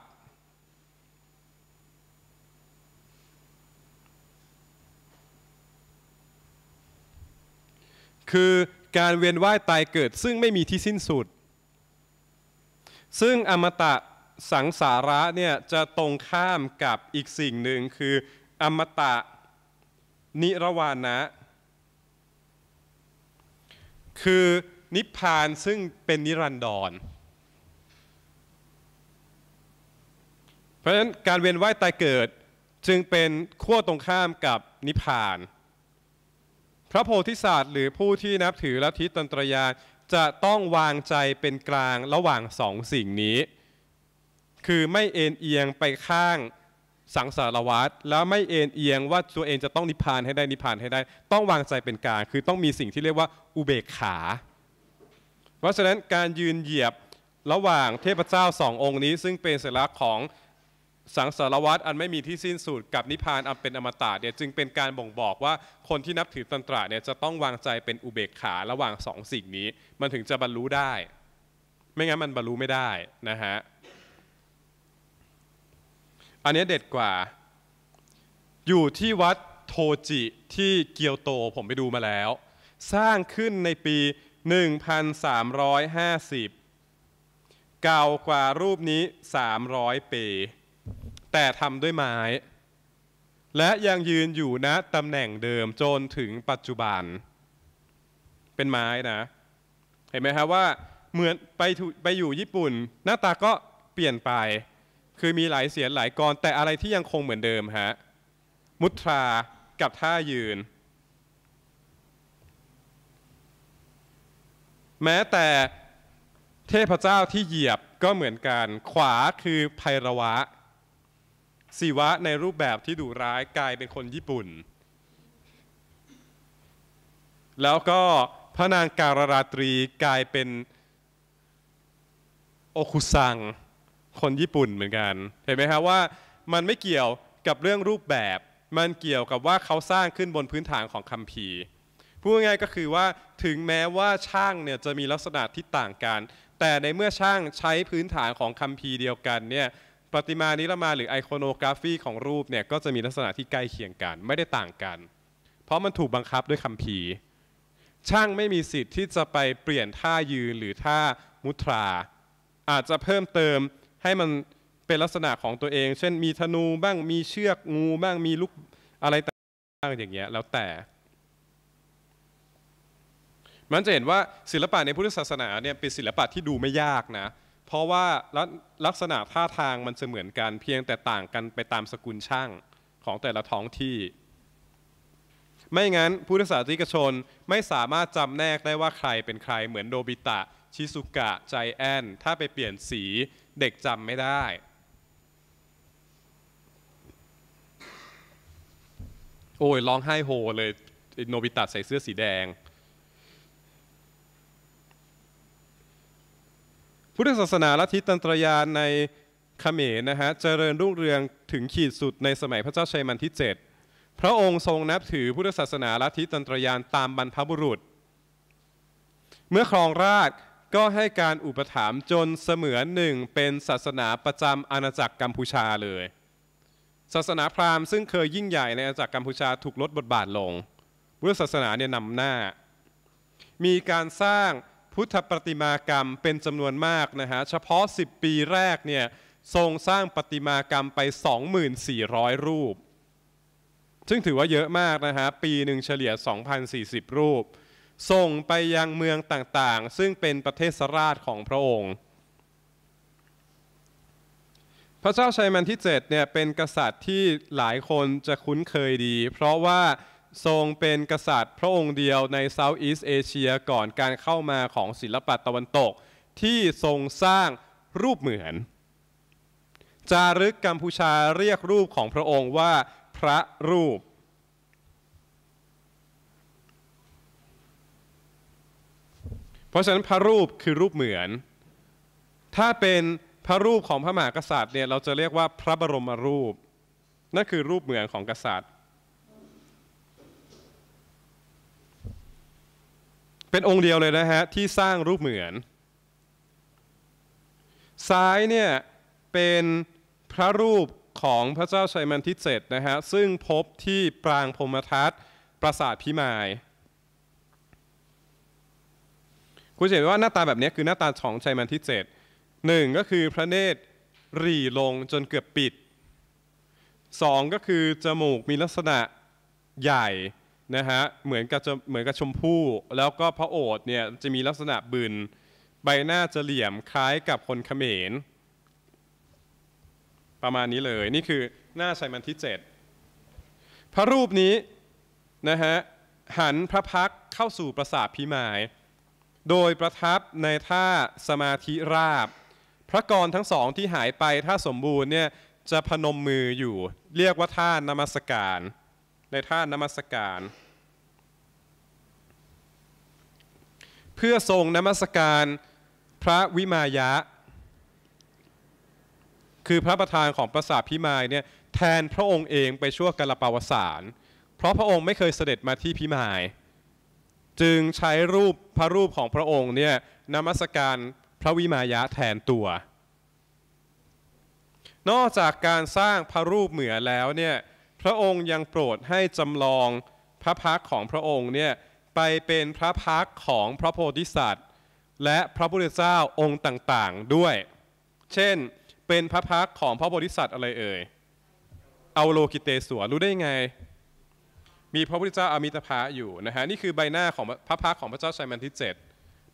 คือการเวียนว่ายตายเกิดซึ่งไม่มีที่สิ้นสุด ซึ่งอมตะสังสาระเนี่ยจะตรงข้ามกับอีกสิ่งหนึ่งคืออมตะนิรวานะคือนิพพานซึ่งเป็นนิรันดร เพราะฉะนั้นการเวียนว่ายตายเกิดจึงเป็นขั้วตรงข้ามกับนิพพานพระโพธิสัตว์หรือผู้ที่นับถือลัทธิตนตรยานจะต้องวางใจเป็นกลางระหว่างสองสิ่งนี้ คือไม่เอ็นเอียงไปข้างสังสารวัฏแล้วไม่เอ็นเอียงว่าตัวเองจะต้องนิพพานให้ได้นิพพานให้ได้ ต้องวางใจเป็นกลางคือต้องมีสิ่งที่เรียกว่าอุเบกขา เพราะฉะนั้นการยืนเหยียบระหว่างเทพเจ้าสององค์นี้ ซึ่งเป็นสัญลักษณ์ของสังสารวัตรอันไม่มีที่สิ้นสุดกับนิพพานอันเป็นอมตะเนี่ยจึงเป็นการบ่งบอกว่า คนที่นับถือตันตระเนี่ยจะต้องวางใจเป็นอุเบกขาระหว่างสองสิ่งนี้ มันถึงจะบรรลุได้ ไม่งั้นมันบรรลุไม่ได้ นะฮะ อันนี้เด็ดกว่า อยู่ที่วัดโทจิที่เกียวโตผมไปดูมาแล้ว สร้างขึ้นในปี 1350 เก่ากว่ารูปนี้ 300ปีแต่ทำด้วยไม้ และยังยืนอยู่ณนะตำแหน่งเดิมจนถึงปัจจุบัน เป็นไม้นะ เห็นไหมครับว่า เหมือนไปไปอยู่ญี่ปุ่นหน้าตาก็เปลี่ยนไปคือมีหลายเสียงหลายกร แต่อะไรที่ยังคงเหมือนเดิมฮะ มุตรากับท่ายืน แม้แต่เทพเจ้าที่เหยียบก็เหมือนกัน ขวาคือไพรวะศิวะในรูปแบบที่ดุร้ายกลายเป็นคนญี่ปุ่น แล้วก็พระนางการราตรีกลายเป็นโอคุซัง คนญี่ปุ่นเหมือนกัน เห็นไหมครับว่ามันไม่เกี่ยวกับเรื่องรูปแบบ มันเกี่ยวกับว่าเขาสร้างขึ้นบนพื้นฐานของคัมภีร์ พูดง่ายก็คือว่าถึงแม้ว่าช่างเนี่ยจะมีลักษณะที่ต่างกัน แต่ในเมื่อช่างใช้พื้นฐานของคัมภีร์เดียวกันเนี่ยประติมานิรมาหรือไอโคโนกราฟีของรูปเนี่ยก็จะมีลักษณะที่ใกล้เคียงกันไม่ได้ต่างกันเพราะมันถูกบังคับด้วยคำภีร์ ช่างไม่มีสิทธิ์ที่จะไปเปลี่ยนท่ายืนหรือท่ามุทรา อาจจะเพิ่มเติมให้มันเป็นลักษณะของตัวเอง เช่น มีธนูบ้างมีเชือกงู บ้างมีลูกอะไรต่างๆอย่างเงี้ยแล้วแต่ มันจะเห็นว่าศิลปะในพุทธศาสนาเนี่ยเป็นศิลปะที่ดูไม่ยากนะเพราะว่าลักษณะท่าทางมันจะเหมือนกันเพียงแต่ต่างกันไปตามสกุลช่างของแต่ละท้องที่ ไม่งั้นพุทธศาสนิกชนไม่สามารถจำแนกได้ว่าใครเป็นใครเหมือนโดบิตะชิสุกะใจแอน ถ้าไปเปลี่ยนสีเด็กจำไม่ได้ โอ้ยร้องไห้โฮเลยโนบิตะใส่เสื้อสีแดงพุทธศาสนาลัทธิตันตรยานในเขมร นะฮะ เจริญรุ่งเรืองถึงขีดสุดในสมัยพระเจ้าชัยมันที่ 7 พระองค์ทรงนับถือพุทธศาสนาลัทธิตันตรยานตามบรรพบุรุษ เมื่อครองราชก็ให้การอุปถัมภ์จนเสมือนหนึ่งเป็นศาสนาประจำอาณาจักรกัมพูชาเลย ศาสนาพราหมณ์ซึ่งเคยยิ่งใหญ่ในอาณาจักรกัมพูชาถูกลดบทบาทลง พุทธศาสนาเนี่ยนำหน้า มีการสร้างพุทธประติมากรรมเป็นจำนวนมากนะฮะ เฉพาะ 10 ปีแรกเนี่ย ทรงสร้างประติมากรรมไป 24,000 รูป ซึ่งถือว่าเยอะมากนะฮะ ปีหนึ่งเฉลี่ย2,040 รูป ส่งไปยังเมืองต่างๆ ซึ่งเป็นประเทศราชของพระองค์ พระเจ้าชัยมันที่7เนี่ย เป็นกษัตริย์ที่หลายคนจะคุ้นเคยดี เพราะว่าทรงเป็นกษัตริย์พระองค์เดียวในเซาท์อีสเอเชียก่อนการเข้ามาของศิลปะตะวันตกที่ทรงสร้างรูปเหมือนจารึกกัมพูชาเรียกรูปของพระองค์ว่า พระรูป เพราะฉะนั้นพระรูปคือรูปเหมือน ถ้าเป็นพระรูปของพระมหากษัตริย์เนี่ยเราจะเรียกว่าพระบรมรูป นั่นคือรูปเหมือนของกษัตริย์เป็นองค์เดียวเลยนะฮะ ที่สร้างรูปเหมือน ซ้ายเนี่ยเป็นพระรูปของพระเจ้าชัยมันทิเศ็นะฮะซึ่งพบที่ปรางพมทัศน์ปราสาทพิมาย คุณเห็นว่าหน้าตาแบบนี้คือหน้าตาของชัยมันทิเศ็หนึ่งก็คือพระเนตรรีลงจนเกือบปิดสองก็คือจมูกมีลักษณะใหญ่นะฮะเหมือนกับเหมือนกับชมพู่ แล้วก็พระโอษเนี่ยจะมีลักษณะบึนใบหน้าจะเหลี่ยมคล้ายกับคนเขมร ประมาณนี้เลยนี่คือหน้าชัยมันที่ 7 พระรูปนี้นะฮะหันพระพักเข้าสู่ประสาทพิมาย โดยประทับในท่าสมาธิราบ พระกรทั้งสองที่หายไปถ้าสมบูรณ์เนี่ยจะพนมมืออยู่เรียกว่าท่านมัสการในท่านมัสการ เพื่อทรงนมัสการพระวิมายะ คือพระประธานของปราสาทพิมายเนี่ยแทนพระองค์เองไปชั่วกาลปาวสารเพราะพระองค์ไม่เคยเสด็จมาที่พิมาย จึงใช้รูปพระรูปของพระองค์เนี่ยนมัสการพระวิมายะแทนตัว นอกจากการสร้างพระรูปเหมือแล้วเนี่ยพระองค์ยังโปรดให้จำลองพระพักของพระองค์เนี่ยไปเป็นพระพักของพระโพธิสัตว์และพระพุทธเจ้าองค์ต่างๆด้วย เช่นเป็นพระพักของพระโพธิสัตว์อะไรเอ่ยเอาโลกิเตสวรู้ได้ยังไง มีพระพุทธเจ้าอมิตภะอยู่นะฮะนี่คือใบหน้าของพระพักของพระเจ้าชัยมันที่ต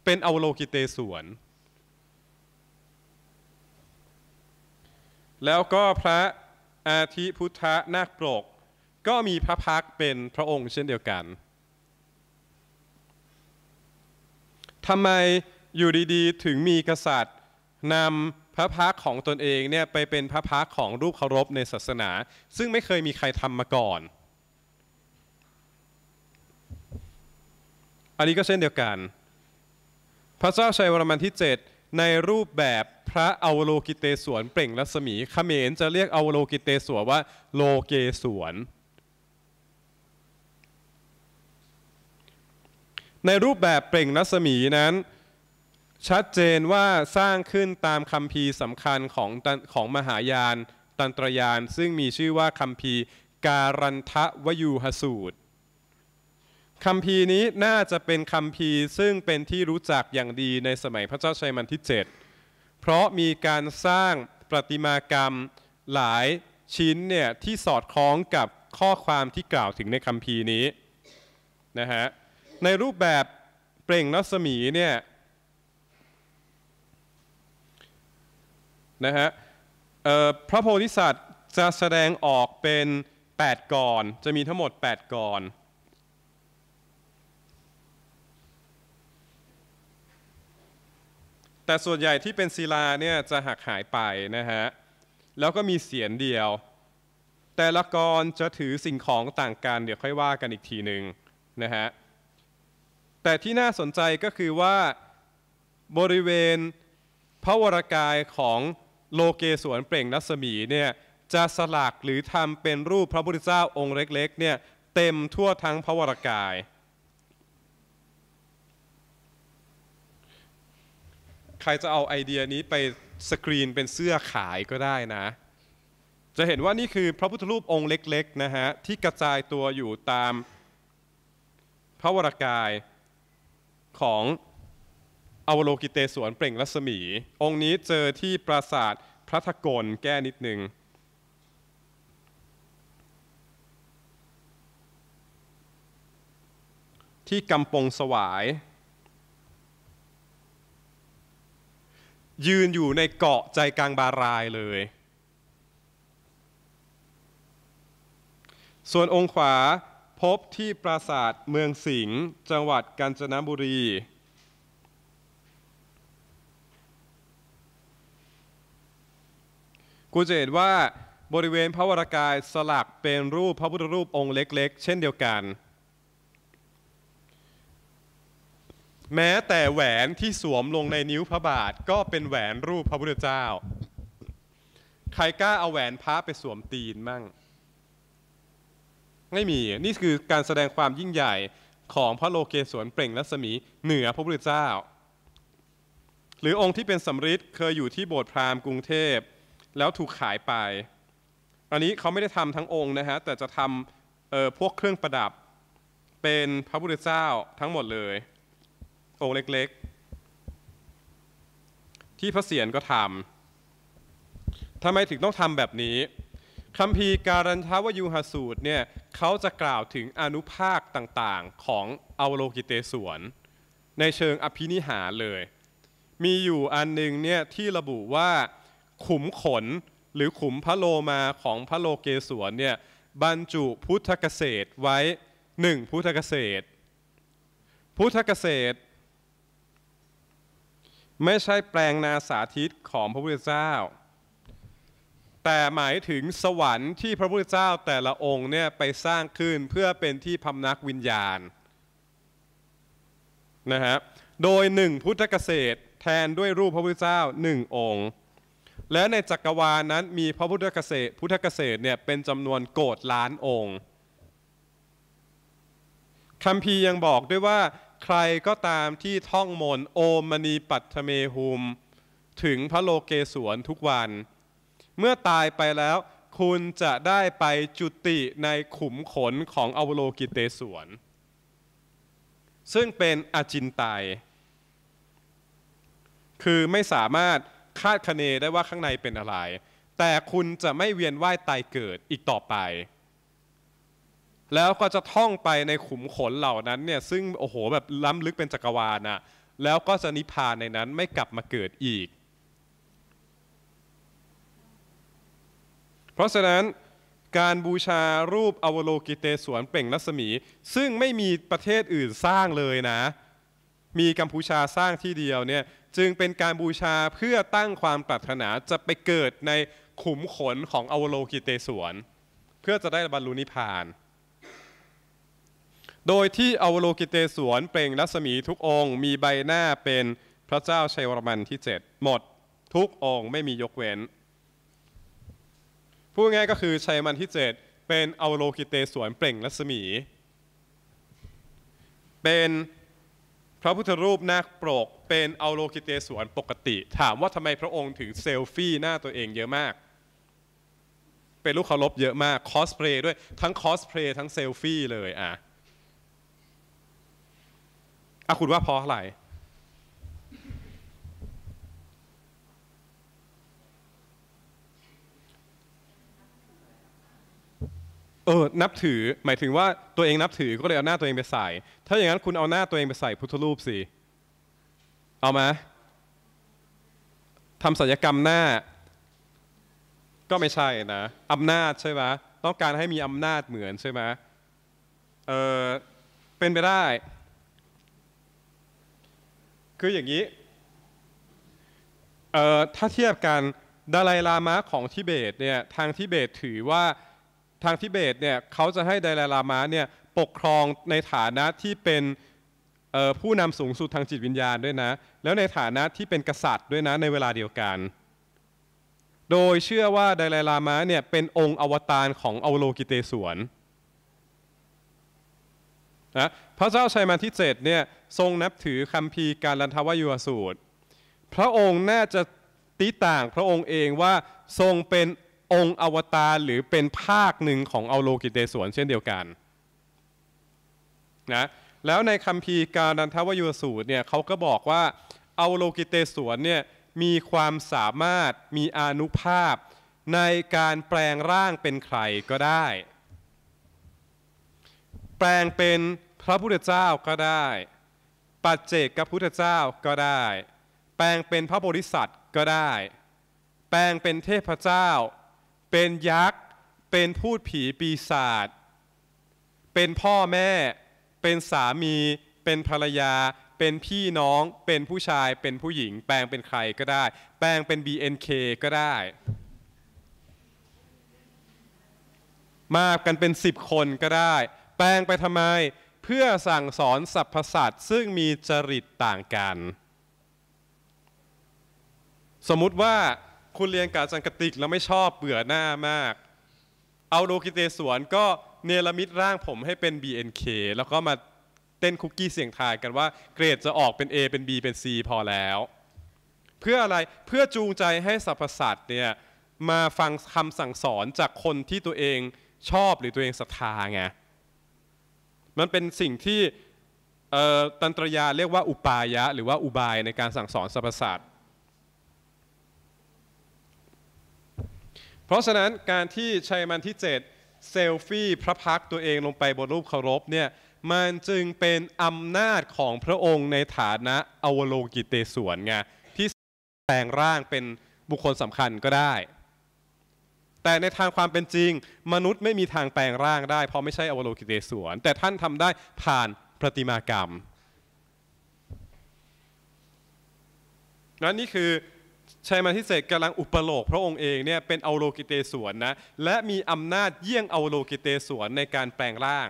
เป็นเอาโลกิเตสวนแล้วก็พระอาทิพุทธนาคปรกก็มีพระพักเป็นพระองค์เช่นเดียวกัน ทำไมอยู่ดี ๆ ถึงมีกษัตริย์นำพระพักของตนเองเนี่ยไปเป็นพระพักของรูปเคารพในศาสนา ซึ่งไม่เคยมีใครทำมาก่อน อันนี้ก็เช่นเดียวกัน พระเจ้าชัยวรมันที่ 7 ในรูปแบบพระอวโลกิเตสวนเปล่งรัศมีขเขมรจะเรียกอวโลกิเตสวนว่า โลเกสวนในรูปแบบเปล่งรัศมีนั้น ชัดเจนว่าสร้างขึ้นตามคำพีสำคัญของของมหายานตันตรยานซึ่งมีชื่อว่าคำพีการันทะวยูหสูตรคำพีนี้น่าจะเป็นคำพีซึ่งเป็นที่รู้จักอย่างดีในสมัยพระเจ้าชัยมันที่เจ็ดเพราะมีการสร้างประติมากรรมหลายชิ้นเนี่ยที่สอดคล้องกับข้อความที่กล่าวถึงในคัมภีร์นี้นะฮะในรูปแบบเปล่งรัศมีเนี่ยนะฮะพระโพธิสัตว์จะแสดงออกเป็น 8 ก่อน จะมีทั้งหมด 8 ก่อนแต่ส่วนใหญ่ที่เป็นศิลาเนี่ยจะหักหายไปนะฮะแล้วก็มีเสียงเดียว แต่ละกรจะถือสิ่งของต่างกัน เดี๋ยวค่อยว่ากันอีกทีหนึ่งนะฮะแต่ที่น่าสนใจก็คือว่าบริเวณพระวรกายของโลเกสวนเปล่งรัศมีเนี่ยจะสลักหรือทำเป็นรูปพระพุทธเจ้าองค์เล็กๆเนี่ยเต็มทั่วทั้งพระวรกายใครจะเอาไอเดียนี้ไปสกรีนเป็นเสื้อขายก็ได้นะ จะเห็นว่านี่คือพระพุทธรูปองค์เล็กๆนะฮะ ที่กระจายตัวอยู่ตามพระวรากายของอวโลกิเตสวนเปล่งรัศมี องค์นี้เจอที่ปราสาทพระทกลแก้นิดนึง ที่กำปงสวายยืนอยู่ในเกาะใจกลางบารายเลย ส่วนองค์ขวาพบที่ปราสาทเมืองสิงห์จังหวัดกาญจนบุรี กูจะเห็นว่าบริเวณพระวรากายสลักเป็นรูปพระพุทธรูปองค์เล็ก ๆ เช่นเดียวกันแม้แต่แหวนที่สวมลงในนิ้วพระบาทก็เป็นแหวนรูปพระพุทธเจ้า ใครกล้าเอาแหวนพระไปสวมตีนมั่ง ไม่มี นี่คือการแสดงความยิ่งใหญ่ของพระโลเกศวรเปล่งรัศมีเหนือพระพุทธเจ้า หรือองค์ที่เป็นสำริดเคยอยู่ที่โบสถ์พราหมณ์กรุงเทพแล้วถูกขายไป อันนี้เขาไม่ได้ทำทั้งองค์นะฮะ แต่จะทำพวกเครื่องประดับเป็นพระพุทธเจ้าทั้งหมดเลยองค์เล็กๆที่พระเศียรก็ทำ ทำไมถึงต้องทำแบบนี้ คำพีการันทาวายูหสูตรเนี่ยเขาจะกล่าวถึงอนุภาคต่างๆของอวโลกิเตสวนในเชิงอภินิหารเลย มีอยู่อันหนึ่งเนี่ยที่ระบุว่าขุมขนหรือขุมพระโลมาของพระโลเกสวนเนี่ยบรรจุพุทธเกษตรไว้หนึ่งพุทธเกษตร พุทธเกษตรไม่ใช่แปลงนาสาธิตของพระพุทธเจ้า แต่หมายถึงสวรรค์ที่พระพุทธเจ้าแต่ละองค์เนี่ยไปสร้างขึ้นเพื่อเป็นที่พำนักวิญญาณนะฮะ โดยหนึ่งพุทธเกษตรแทนด้วยรูปพระพุทธเจ้าหนึ่งองค์ และในจักรวาลนั้นมีพระพุทธเกษตร พุทธเกษตรเนี่ยเป็นจำนวนโกดล้านองค์ คำพียังบอกด้วยว่าใครก็ตามที่ท่องมนโอมณีปัตเมหุม ถึงพระโลเกศวนทุกวัน เมื่อตายไปแล้ว คุณจะได้ไปจุติในขุมขนของอวโลกิเตสวน ซึ่งเป็นอจินไตยคือไม่สามารถคาดคะเนได้ว่าข้างในเป็นอะไร แต่คุณจะไม่เวียนว่ายตายเกิดอีกต่อไปแล้วก็จะท่องไปในขุมขนเหล่านั้นเนี่ยซึ่ง โอ้โหแบบล้ำลึกเป็นจักรวาลนะแล้วก็จะนิพพานในนั้นไม่กลับมาเกิดอีก เพราะฉะนั้นการบูชารูปอวโลกิเตสวนเป่งรัศมี ซึ่งไม่มีประเทศอื่นสร้างเลยนะมีกัมพูชาสร้างที่เดียวเนี่ยจึงเป็นการบูชาเพื่อตั้งความปรารถนาจะไปเกิดในขุมขนของอวโลกิเตสวนเพื่อจะได้บรรลุนิพพานโดยที่อวโลกิเตสวนเปล่งรัศมีทุกองค์มีใบหน้าเป็นพระเจ้าชัยวรมันที่7หมดทุกองค์ไม่มียกเว้นพูดง่ายก็คือชัยมันที่ 7 เป็นอวโลกิเตสวนเปล่งรัศมี เป็นพระพุทธรูปนาคปรกเป็นอวโลกิเตสวนปกติ ถามว่าทำไมพระองค์ถึงเซลฟี่หน้าตัวเองเยอะมาก เป็นลูกเคารพเยอะมากคอสเพลย์ด้วยทั้งคอสเพลย์ทั้งเซลฟี่เลยอ่ะาคุณว่าเพราะอะไรเออนับถือหมายถึงว่าตัวเองนับถือก็เลยเอาหน้าตัวเองไปใส่ ถ้าอย่างนั้นคุณเอาหน้าตัวเองไปใส่พุทธรูปสิเอาไหมทำศัลยกรรมหน้าก็ไม่ใช่นะอำนาจใช่ไหมต้องการให้มีอำนาจเหมือนใช่ไหมเออเป็นไปได้คืออย่างนี้ถ้าเทียบกัน ดาลายลามะของทิเบตเนี่ยทางทิเบตถือว่าทางทิเบตเนี่ยเขาจะให้ดาลายลามะเนี่ยปกครองในฐานะที่เป็นผู้นำสูงสุดทางจิตวิญญาณด้วยนะ แล้วในฐานะที่เป็นกษัตริย์ด้วยนะในเวลาเดียวกัน โดยเชื่อว่าดาลายลามะเนี่ยเป็นองค์อวตารของอวโลกิเตศวนนะพระเจ้าชัยมันที่เจ็ดเนี่ยทรงนับถือคำพีการลันทวายุสูตร พระองค์น่าจะตีต่างพระองค์เองว่าทรงเป็นองค์อวตารหรือเป็นภาคหนึ่งของอโลกิเตสวนเช่นเดียวกันนะ แล้วในคำพีการลันทวายุสูตรเนี่ยเขาก็บอกว่าอโลกิเตสวนเนี่ยมีความสามารถมีอนุภาพในการแปลงร่างเป็นใครก็ได้ แปลงเป็นพระพุทธเจ้าก็ได้ปัจเจกกับพุทธเจ้าก็ได้ แปลงเป็นพระโพธิสัตว์ก็ได้ แปลงเป็นเทพเจ้า เป็นยักษ์เป็นพูดผีปีศาจเป็นพ่อแม่เป็นสามี เป็นภรรยา เป็นพี่น้องเป็นผู้ชายเป็นผู้หญิง แปลงเป็นใครก็ได้ แปลงเป็น BNK ก็ได้ มากันเป็น10คนก็ได้ แปลงไปทำไมเพื่อสั่งสอนสรรพสัตว์ซึ่งมีจริตต่างกัน สมมุติว่าคุณเรียนกาจังกติกแล้วไม่ชอบเบื่อหน้ามาก เอาโดกิเตสวนก็เนรมิตร่างผมให้เป็น BNK แล้วก็มาเต้นคุกกี้เสียงทายกันว่าเกรดจะออกเป็น A เป็น B เป็น C พอแล้ว เพื่ออะไรเพื่อจูงใจให้สรรพสัตว์เนี่ยมาฟังคำสั่งสอนจากคนที่ตัวเองชอบหรือตัวเองศรัทธาไงมันเป็นสิ่งที่ตันตรยาเรียกว่าอุปายะ หรือว่าอุบายในการสั่งสอนสรรพสัตว์ เพราะฉะนั้นการที่ชัยมันที่7เซลฟี่พระพักตัวเองลงไปบนรูปเคารพเนี่ยมันจึงเป็นอำนาจของพระองค์ในฐานะอวโลกิเตสวนไงที่แปลงร่างเป็นบุคคลสำคัญก็ได้แต่ในทางความเป็นจริงมนุษย์ไม่มีทางแปลงร่างได้เพราะไม่ใช่อวโลกิเตสวนแต่ท่านทำได้ผ่านประติมากรรมนั้นนี่คือชัยมาทิเศษกำลังอุปโลกพระองค์เองเนี่ยเป็นอวโลกิเตสวนนะและมีอำนาจเยี่ยงอวโลกิเตสวนในการแปลงร่าง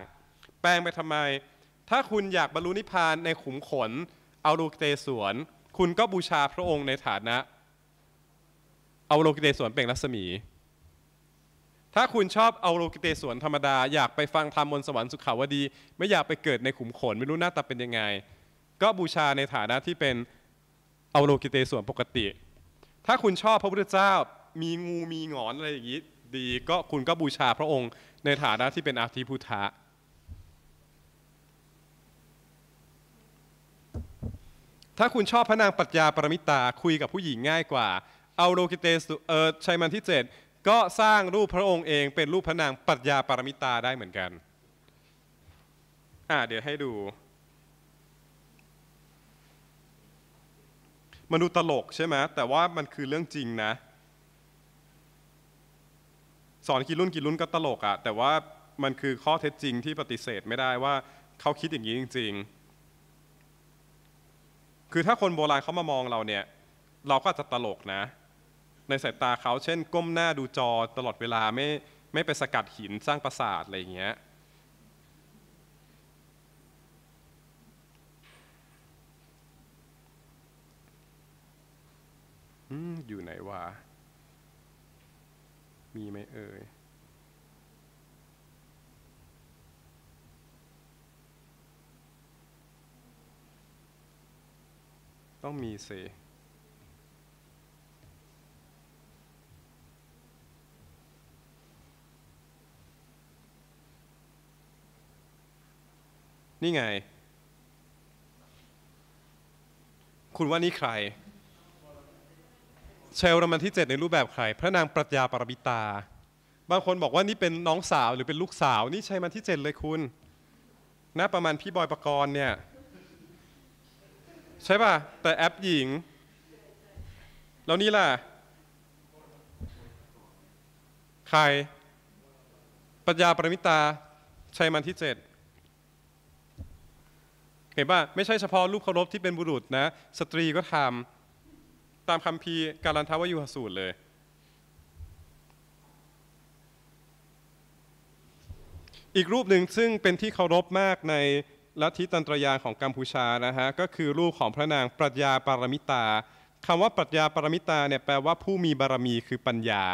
แปลงไปทำไม ถ้าคุณอยากบรรลุนิพพานในขุมขนอวโลกิเตสวนคุณก็บูชาพระองค์ในฐานะอวโลกิเตสวนเป็่งรัศมีถ้าคุณชอบเอาโลกิเตสวนธรรมดาอยากไปฟังธรรมบนสวรรค์สุขาวดี ไม่อยากไปเกิดในขุมขน ไม่รู้หน้าตาเป็นยังไง ก็บูชาในฐานะที่เป็นเอาโลกิเตสวนปกติ ถ้าคุณชอบพระพุทธเจ้ามีงูมีงอนอะไรอย่างนี้ดี ก็คุณก็บูชาพระองค์ในฐานะที่เป็นอาธิพุทธะถ้าคุณชอบพระนางปัญญาปรมิตาคุยกับผู้หญิงง่ายกว่าเอาโลกิเตสเออชัยมันที่เจ็ดก็สร้างรูปพระองค์เองเป็นรูปพระนางปัญญาปารมิตาได้เหมือนกัน อ่า เดี๋ยวให้ดู มันดูตลกใช่ไหมแต่ว่ามันคือเรื่องจริงนะ สอนกี่รุ่นกี่รุ่นก็ตลกอะแต่ว่ามันคือข้อเท็จจริงที่ปฏิเสธไม่ได้ว่าเขาคิดอย่างนี้จริง ๆ คือถ้าคนโบราณเขามามองเราเนี่ย เราก็จะตลกนะในสายตาเขาเช่นก้มหน้าดูจอตลอดเวลาไม่ไม่ไปสกัดหินสร้างปราสาท อะไรอย่างเงี้ยอยู่ไหนวะมีไหมเอ่ยต้องมีสินี่ไง คุณว่านี่ใครเชลรมันที่7ในรูปแบบใคร พระนางปรัชญาปรบิตา บางคนบอกว่านี่เป็นน้องสาว หรือเป็นลูกสาว นี่ใช่มันที่7เลยคุณนะประมาณพี่บอยประกรณ์เนี่ยใช่ป่ะ แต่แอปหญิง แล้วนี่ล่ะ ใครปรัชญาปรมิตาใช่มันที่7เห็นป่ะไม่ใช่เฉพาะรูปเคารพที่เป็นบุรุษนะสตรีก็ทำตามคำพีการันทาวายุหสูตรเลย อีกรูปหนึ่งซึ่งเป็นที่เคารพมากในลัทธิตันตรยาของกัมพูชานะฮะก็คือรูปของพระนางปรัชญาปารมิตาคำว่าปรัชญาปารมิตาเนี่ยแปลว่าผู้มีบารมีคือปัญญา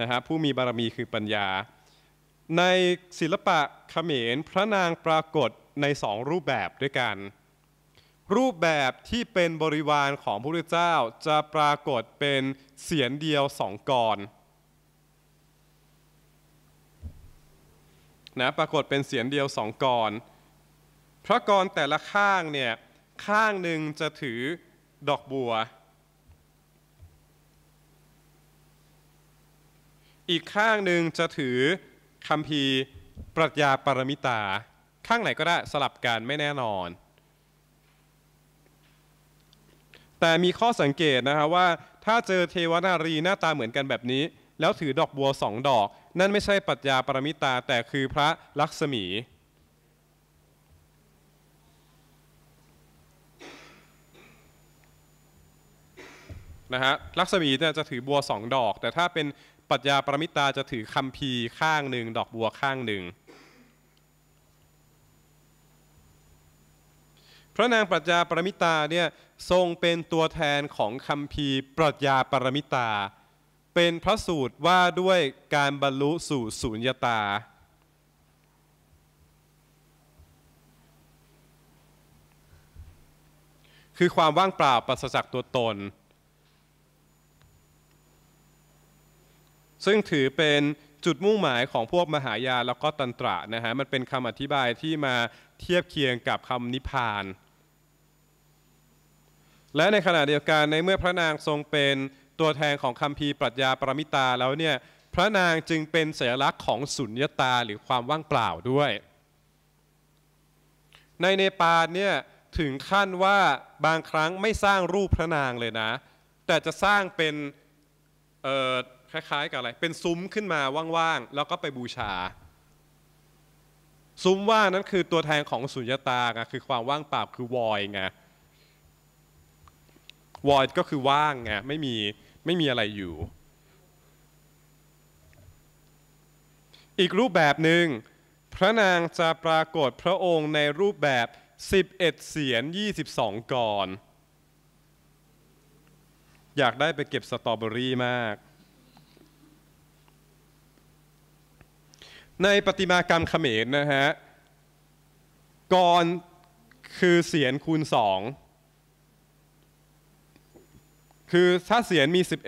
นะฮะผู้มีบารมีคือปัญญา ในศิลปะเขมร พระนางปรากฏใน 2 รูปแบบด้วยกัน รูปแบบที่เป็นบริวารของพระพุทธเจ้าจะปรากฏเป็นเสียนเดียวสองกรนะปรากฏเป็นเสียนเดียวสองกรพระกรแต่ละข้างเนี่ย ข้างหนึ่งจะถือดอกบัว อีกข้างหนึ่งจะถือคำพีปรัชญาปรมิตาข้างไหนก็ได้สลับกันไม่แน่นอน แต่มีข้อสังเกตนะครับว่าถ้าเจอเทวนารีหน้าตาเหมือนกันแบบนี้ แล้วถือดอกบัวสองดอก นั่นไม่ใช่ปัจญาปรมิตา แต่คือพระลักษมีนะฮะลักษมีเนี่ยจะถือ บัวสองดอก แต่ถ้าเป็นปัจญาปรมิตา จะถือคำพีข้างหนึ่งดอกบัวข้างหนึ่งพระนางปรัชญาปรมิตาเนี่ยทรงเป็นตัวแทนของคำพีปรัชญาปรมิตา เป็นพระสูตรว่าด้วยการบรรลุสู่สุญญาตา คือความว่างเปล่าปราศจากตัวตน ซึ่งถือเป็นจุดมุ่งหมายของพวกมหายาแล้วก็ตันตระนะฮะมันเป็นคำอธิบายที่มาเทียบเคียงกับคำนิพพานและในขณะเดียวกันในเมื่อพระนางทรงเป็นตัวแทนของคำพีปรัชญาปรมิตาแล้วเนี่ย พระนางจึงเป็นสัญลักษณ์ของสุญญตาหรือความว่างเปล่าด้วย ในเนปาลเนี่ย ถึงขั้นว่าบางครั้งไม่สร้างรูปพระนางเลยนะ แต่จะสร้างเป็นคล้ายๆกับอะไร เป็นซุ้มขึ้นมาว่างๆ แล้วก็ไปบูชา ซุ้มว่างนั้นคือตัวแทนของสุญญตาคือความว่างเปล่าคือวอยไง void ก็คือว่างไงไม่มี ไม่มีอะไรอยู่ อีกรูปแบบหนึ่งพระนางจะปรากฏพระองค์ในรูปแบบ 11 เสียน22 ก่อน อยากได้ไปเก็บสตรอเบอรี่มาก ในปฏิมากรรมเขมรนะฮะ ก่อนคือเสียนคูณสองคือถ้าเสียนมี 11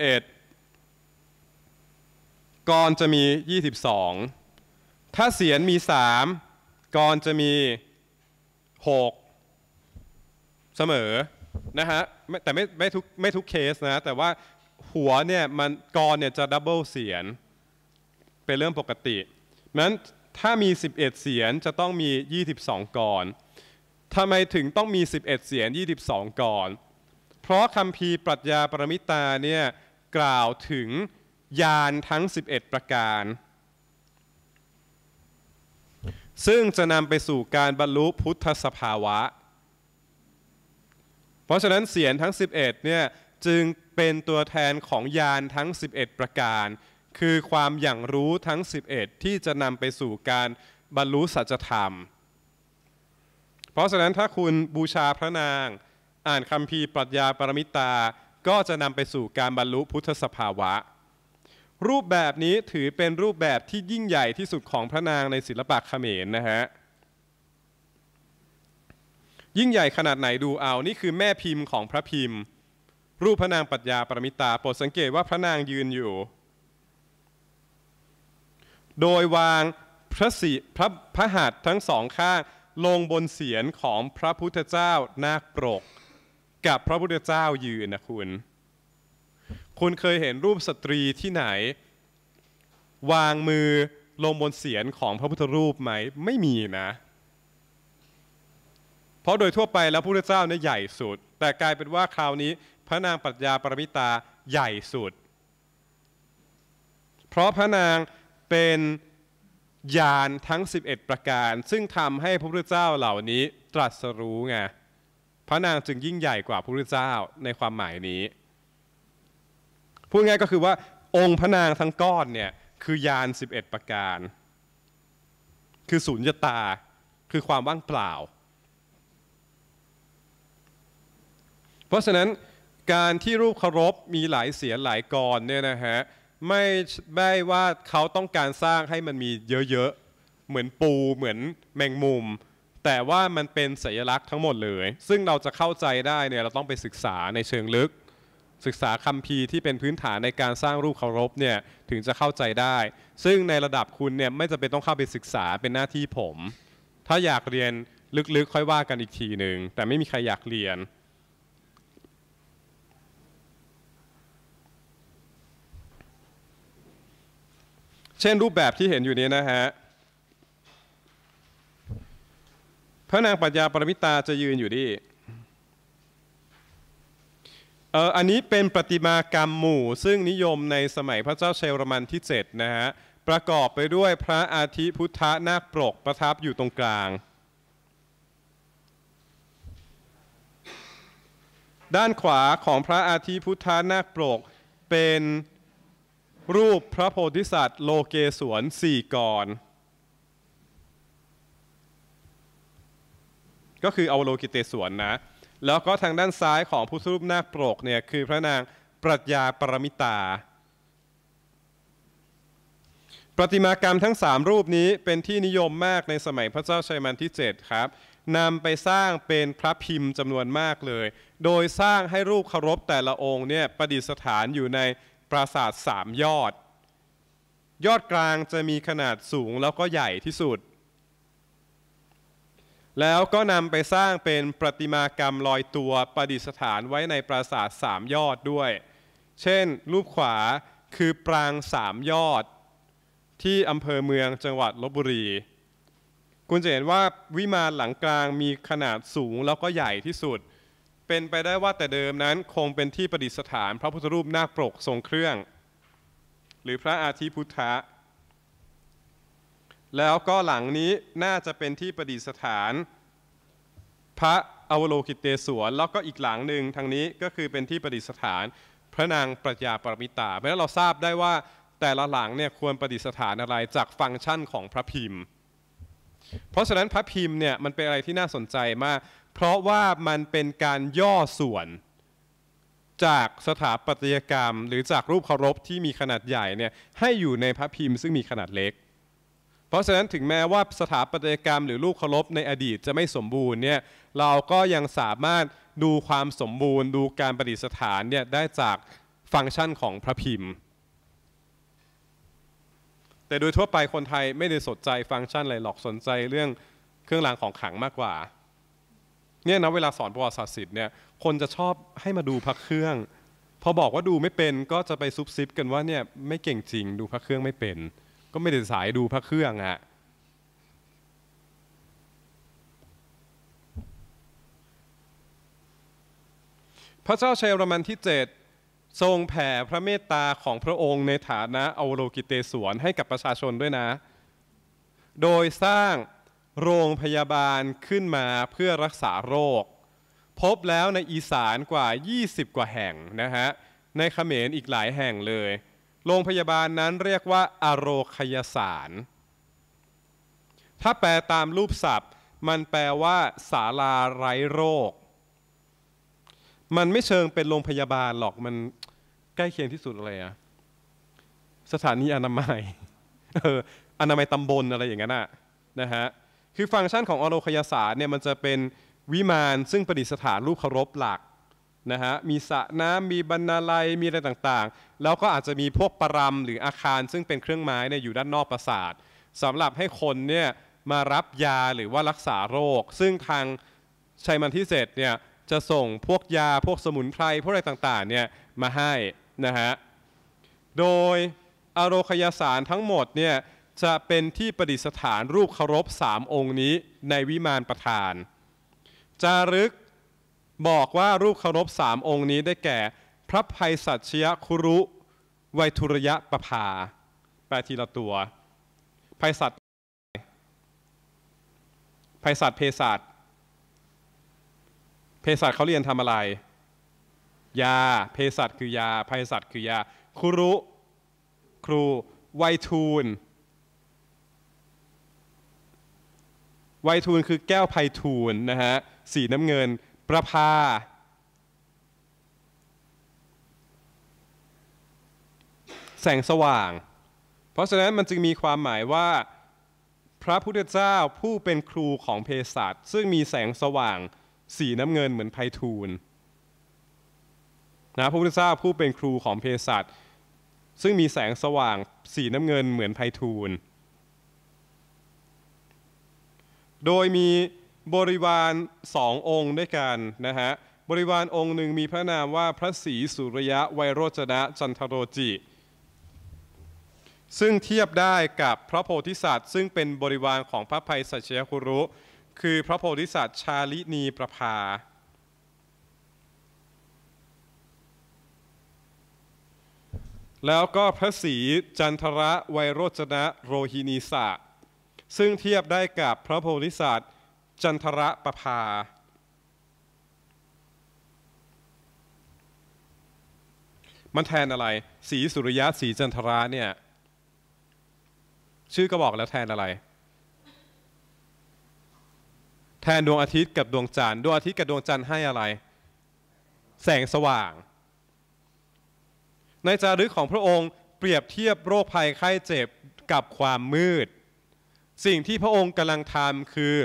กรจะมี 22 ถ้าเสียนมี 3กรจะมี 6 เสมอนะฮะแต่ไม่ไม่ทุกไม่ทุกเคสนะ แต่ว่าหัวเนี่ย มันกรเนี่ยจะดับเบิลเสียนเป็นเรื่องปกตินั้นถ้ามี 11 เสียนจะต้องมี 22กรทำไมถึงต้องมี 11 เสียน22กรเพราะคำพีปรัชญาปรมิตา เนี่ยกล่าวถึงยานทั้ง 11 ประการ ซึ่งจะนำไปสู่การบรรลุพุทธสภาวะ เพราะฉะนั้นเสียงทั้ง 11 เนี่ย จึงเป็นตัวแทนของยานทั้ง 11 ประการ คือความอย่างรู้ทั้ง 11 ที่จะนำไปสู่การบรรลุสัจธรรม เพราะฉะนั้นถ้าคุณบูชาพระนางอ่านคำพีปรัชญาปรมิตา ก็จะนำไปสู่การบรรลุพุทธสภาวะ รูปแบบนี้ถือเป็นรูปแบบที่ยิ่งใหญ่ที่สุดของพระนางในศิลปะเขมร นะฮะ ยิ่งใหญ่ขนาดไหนดูเอา นี่คือแม่พิมพ์ของพระพิมพ์ รูปพระนางปัชญาปรมิตา โปรดสังเกตว่าพระนางยืนอยู่ โดยวางพระศีพระพระหัตถ์ทั้งสองข้างลงบนเศียรของพระพุทธเจ้านาคปรกกับพระพุทธเจ้ายืนนะคุณ คุณเคยเห็นรูปสตรีที่ไหน วางมือลงบนเสียนของพระพุทธรูปไหมไม่มีนะ เพราะโดยทั่วไปแล้วพระพุทธเจ้าเนี่ยใหญ่สุด แต่กลายเป็นว่าคราวนี้พระนางปัญญาปรมิตาใหญ่สุด เพราะพระนางเป็นญาณทั้ง 11 ประการ ซึ่งทำให้พระพุทธเจ้าเหล่านี้ตรัสรู้ไงพระนางจึงยิ่งใหญ่กว่าพระพุทธเจ้าในความหมายนี้ พูดง่ายก็คือว่าองค์พระนางทั้งก้อนเนี่ยคือยาน 11 ประการ คือสุญญตา คือความว่างเปล่า เพราะฉะนั้นการที่รูปเคารพมีหลายเสียหลายกรเนี่ยนะฮะไม่ได้ว่าเขาต้องการสร้างให้มันมีเยอะ ๆ เหมือนปูเหมือนแมงมุมแต่ว่ามันเป็นสัญลักษณ์ทั้งหมดเลย ซึ่งเราจะเข้าใจได้เนี่ยเราต้องไปศึกษาในเชิงลึก ศึกษาคัมภีร์ที่เป็นพื้นฐานในการสร้างรูปเคารพเนี่ยถึงจะเข้าใจได้ ซึ่งในระดับคุณเนี่ยไม่จำเป็นต้องเข้าไปศึกษาเป็นหน้าที่ผม ถ้าอยากเรียนลึกๆค่อยว่ากันอีกทีหนึ่งแต่ไม่มีใครอยากเรียน เช่นรูปแบบที่เห็นอยู่นี้นะฮะพระนางปัญญาปรมิตาจะยืนอยู่ดีเอออันนี้เป็นประติมากรรมหมู่ซึ่งนิยมในสมัยพระเจ้าเชลรมันที่7นะฮะ ประกอบไปด้วยพระอาทิพุทธนาคปรกประทับอยู่ตรงกลาง ด้านขวาของพระอาทิพุทธนาคปรกเป็นรูปพระโพธิสัตว์ โลเกศวนสี่กรก็คืออวโลกิเตศวนนะ แล้วก็ทางด้านซ้ายของผู้สรูปนาคปรกเนี่ย คือพระนางปรัชญาปรมิตา ประติมากรรมทั้ง 3 รูปนี้เป็นที่นิยมมากในสมัยพระเจ้าชัยมันที่ 7 ครับนำไปสร้างเป็นพระพิมพ์จำนวนมากเลย โดยสร้างให้รูปเคารพแต่ละองค์เนี่ย ประดิษฐานอยู่ในปราสาทสามยอด ยอดกลางจะมีขนาดสูงแล้วก็ใหญ่ที่สุดแล้วก็นำไปสร้างเป็นประติมากรรมลอยตัวประดิษฐานไว้ในปราสาทสามยอดด้วย เช่นรูปขวาคือปรางสามยอด ที่อำเภอเมืองจังหวัดลบบุรี คุณจะเห็นว่าวิมานหลังกลางมีขนาดสูงแล้วก็ใหญ่ที่สุด เป็นไปได้ว่าแต่เดิมนั้นคงเป็นที่ประดิษฐานพระพุทธรูปนาคปกทรงเครื่อง หรือพระอาทิพุทธะแล้วก็หลังนี้น่าจะเป็นที่ประดิษฐาน พระอวโลกิเตศวนแล้วก็อีกหลังหนึ่งทางนี้ก็คือเป็นที่ประดิษฐาน พระนางปรัชญาปรมิตาเพราะเราทราบได้ว่าแต่ละหลังเนี่ยควรประดิษฐานอะไรจากฟังก์ชันของพระพิมพ์ เพราะฉะนั้นพระพิมพ์เนี่ยมันเป็นอะไรที่น่าสนใจมาก เพราะว่ามันเป็นการย่อส่วน จากสถาปัตยกรรม หรือจากรูปเคารพที่มีขนาดใหญ่เนี่ยให้อยู่ในพระพิมพ์ ซึ่งมีขนาดเล็กเพราะฉะนั้นถึงแม้ว่าสถาปัตยกรรมหรือลูกเคารพในอดีตจะไม่สมบูรณ์เนี่ยเราก็ยังสามารถดูความสมบูรณ์ ดูการประดิษฐานเนี่ยได้จากฟังก์ชันของพระพิมพ์ แต่โดยทั่วไปคนไทยไม่ได้สนใจฟังก์ชันอะไรหรอกสนใจเรื่องเครื่องรางของขลังมากกว่าเนี่ยนะเวลาสอนประวัติศาสตร์เนี่ยคนจะชอบให้มาดูพระเครื่อง พอบอกว่าดูไม่เป็นก็จะไปซุบซิบกันว่าเนี่ยไม่เก่งจริง ดูพระเครื่องไม่เป็นก็ไม่ได้สายดูพระเครื่องฮะ พระเจ้าชัยรมันที่ 7 ทรงแผ่พระเมตตาของพระองค์ในฐานะอวโลกิเตสวน ให้กับประชาชนด้วยนะ โดยสร้างโรงพยาบาลขึ้นมาเพื่อรักษาโรค พบแล้วในอีสานกว่า 20 กว่าแห่งนะฮะ ในขเขมรอีกหลายแห่งเลยโรงพยาบาลนั้นเรียกว่าอโรคยสาร ถ้าแปลตามรูปศัพท์ มันแปลว่าศาลาไร้โรค มันไม่เชิงเป็นโรงพยาบาลหรอก มันใกล้เคียงที่สุดอะไรอะสถานีอนามัย เออ อนามัยตำบลอะไรอย่างนั้นอะนะฮะ คือฟังก์ชันของอโรคยศาสตร์เนี่ยมันจะเป็นวิมานซึ่งประดิษฐานรูปเคารพหลักนะฮะมีสระน้ำมีบรรณาลัยมีอะไรต่างๆ แล้วก็อาจจะมีพวกปรำหรืออาคาร ซึ่งเป็นเครื่องไม้เนี่ยอยู่ด้านนอกปราสาทสำหรับให้คนเนี่ยมารับยาหรือว่ารักษาโรค ซึ่งทางชัยมันที่เศษเนี่ยจะส่งพวกยาพวกสมุนไพรพวกอะไรต่างๆเนี่ยมาให้นะฮะโดยอโรคยาสารทั้งหมดเนี่ยจะเป็นที่ประดิษฐานรูปเคารพสามองค์นี้ในวิมานประธานจารึกบอกว่ารูปเคารพสามองค์นี้ได้แก่ พระภัยสัชยคุรุไวทุรยะประภา แปลทีละตัวภัยสัตภัยสัตเพศัตเพศสัตเขาเรียนทำอะไร ยาเพศสัตคือยาภัยสัตคือยาคุรุครูไวทูลไวทูลคือแก้วไพทูลนะฮะสีน้ำเงินประภาแสงสว่าง เพราะฉะนั้นมันจึงมีความหมายว่า พระพุทธเจ้าผู้เป็นครูของเภสัชซึ่งมีแสงสว่างสีน้ำเงินเหมือนไพฑูรย์นะพระพุทธเจ้าผู้เป็นครูของเภสัชซึ่งมีแสงสว่างสีน้ำเงินเหมือนไพฑูรย์โดยมีบริวารสององค์ด้วยกันนะฮะบริวารองค์หนึ่งมีพระนามว่าพระศรีสุริยะไวโรจนะจันทโรจิ ซึ่งเทียบได้กับพระโพธิสัตว์ ซึ่งเป็นบริวารของพระภัยสัชยคุรุคือพระโพธิสัตว์ชาลินีประภา แล้วก็พระศรีจันทระไวโรจนะโรหินีสะซึ่งเทียบได้กับพระโพธิสัตว์จันทระประภามันแทนอะไร สีสุริยะสีจันทระเนี่ยชื่อก็บอกแล้วแทนอะไร แทนดวงอาทิตย์กับดวงจันทร์ดวงอาทิตย์ กับดวงจันทร์ให้อะไร แสงสว่าง ในจารึกของพระองค์เปรียบเทียบโรคภัย ไข้เจ็บกับความมืด สิ่งที่พระองค์กำลังทำคือ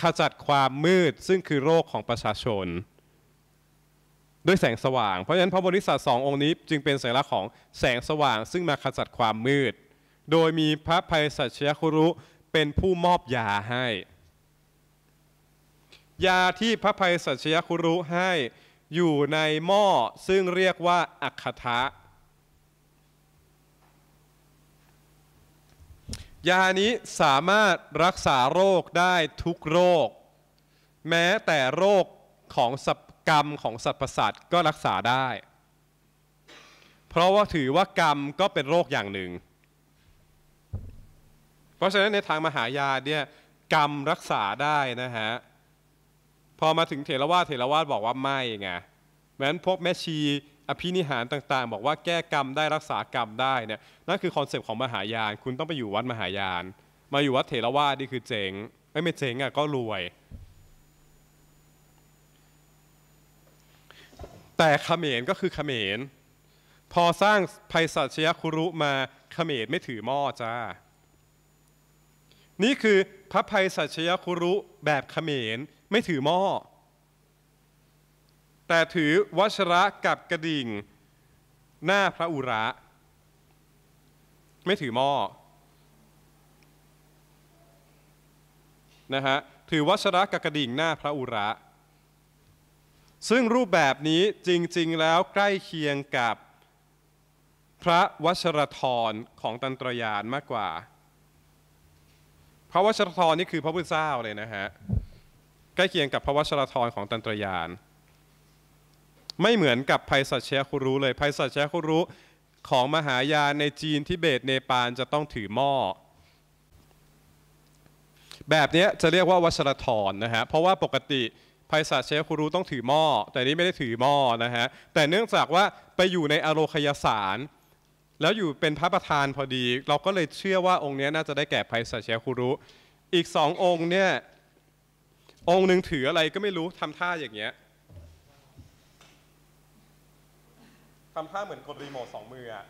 ขจัดความมืดซึ่งคือโรคของประชาชน ด้วยแสงสว่าง เพราะฉะนั้นพระบริษัทสององค์นี้จึงเป็นสัญลักษณ์ของแสงสว่าง ซึ่งมาขจัดความมืด โดยมีพระภัยสัชยคุรุเป็นผู้มอบยาให้ ยาที่พระภัยสัชยคุรุให้อยู่ในหม้อซึ่งเรียกว่า อัคคะยานี้สามารถรักษาโรคได้ทุกโรค แม้แต่โรคของสัพกรรมของสัตว์ประสาทก็รักษาได้ เพราะว่าถือว่ากรรมก็เป็นโรคอย่างหนึ่ง เพราะฉะนั้นในทางมหายาเนี่ยกรรมรักษาได้นะฮะพอมาถึงเถรวาทเถรวาทบอกว่าไม่ไงเพราะฉะนั้นพวกแม่ชีอภินิหารต่างๆบอกว่าแก้กรรมได้รักษากรรมได้เนี่ยนั่นคือคอนเซปต์ของมหายานคุณต้องไปอยู่วัดมหายานมาอยู่วัดเถรวาทนี่คือเจ๋งไม่ไม่เจ๋งอ่ะก็รวย แต่ขเขมรก็คือขเขมรพอสร้างภัยสัชยคุรุมาขเขมรไม่ถือหม้อจ้า นี่คือพระภัยสัชยคุรุแบบขเขมรไม่ถือหม้อแต่ถือวชระกับกระดิ่งหน้าพระอุระ ไม่ถือหม้อนะฮะถือวชระกับกระดิ่งหน้าพระอุระ ซึ่งรูปแบบนี้จริงๆแล้วใกล้เคียงกับพระวชรทรของตันตรยานมากกว่า พระวชรทรนี่คือพระพุทธเจ้าเลยนะฮะใกล้เคียงกับพระวชรทรของตันตรยานไม่เหมือนกับภัยสัชคุรู้เลยภัยสัชคุรู้ของมหายาในจีนทิเบตเนปาลจะต้องถือหม้อ แบบนี้จะเรียกว่าวัชรธรนะฮะเพราะว่าปกติภัยศาสตร์เชคุรู้ต้องถือหม้อแต่นี้ไม่ได้ถือหม้อนะฮะแต่เนื่องจากว่าไปอยู่ในอโลคยสาร แล้วอยู่เป็นพระประธานพอดี เราก็เลยเชื่อว่าองค์นี้น่าจะได้แก่ภัยศาสตร์เชคุรู้อีกสององค์เนี่ยองค์หนึ่งถืออะไรก็ไม่รู้ทำท่าอย่างเงี้ยทำท่าเหมือนกดรีโมทสองมืออะ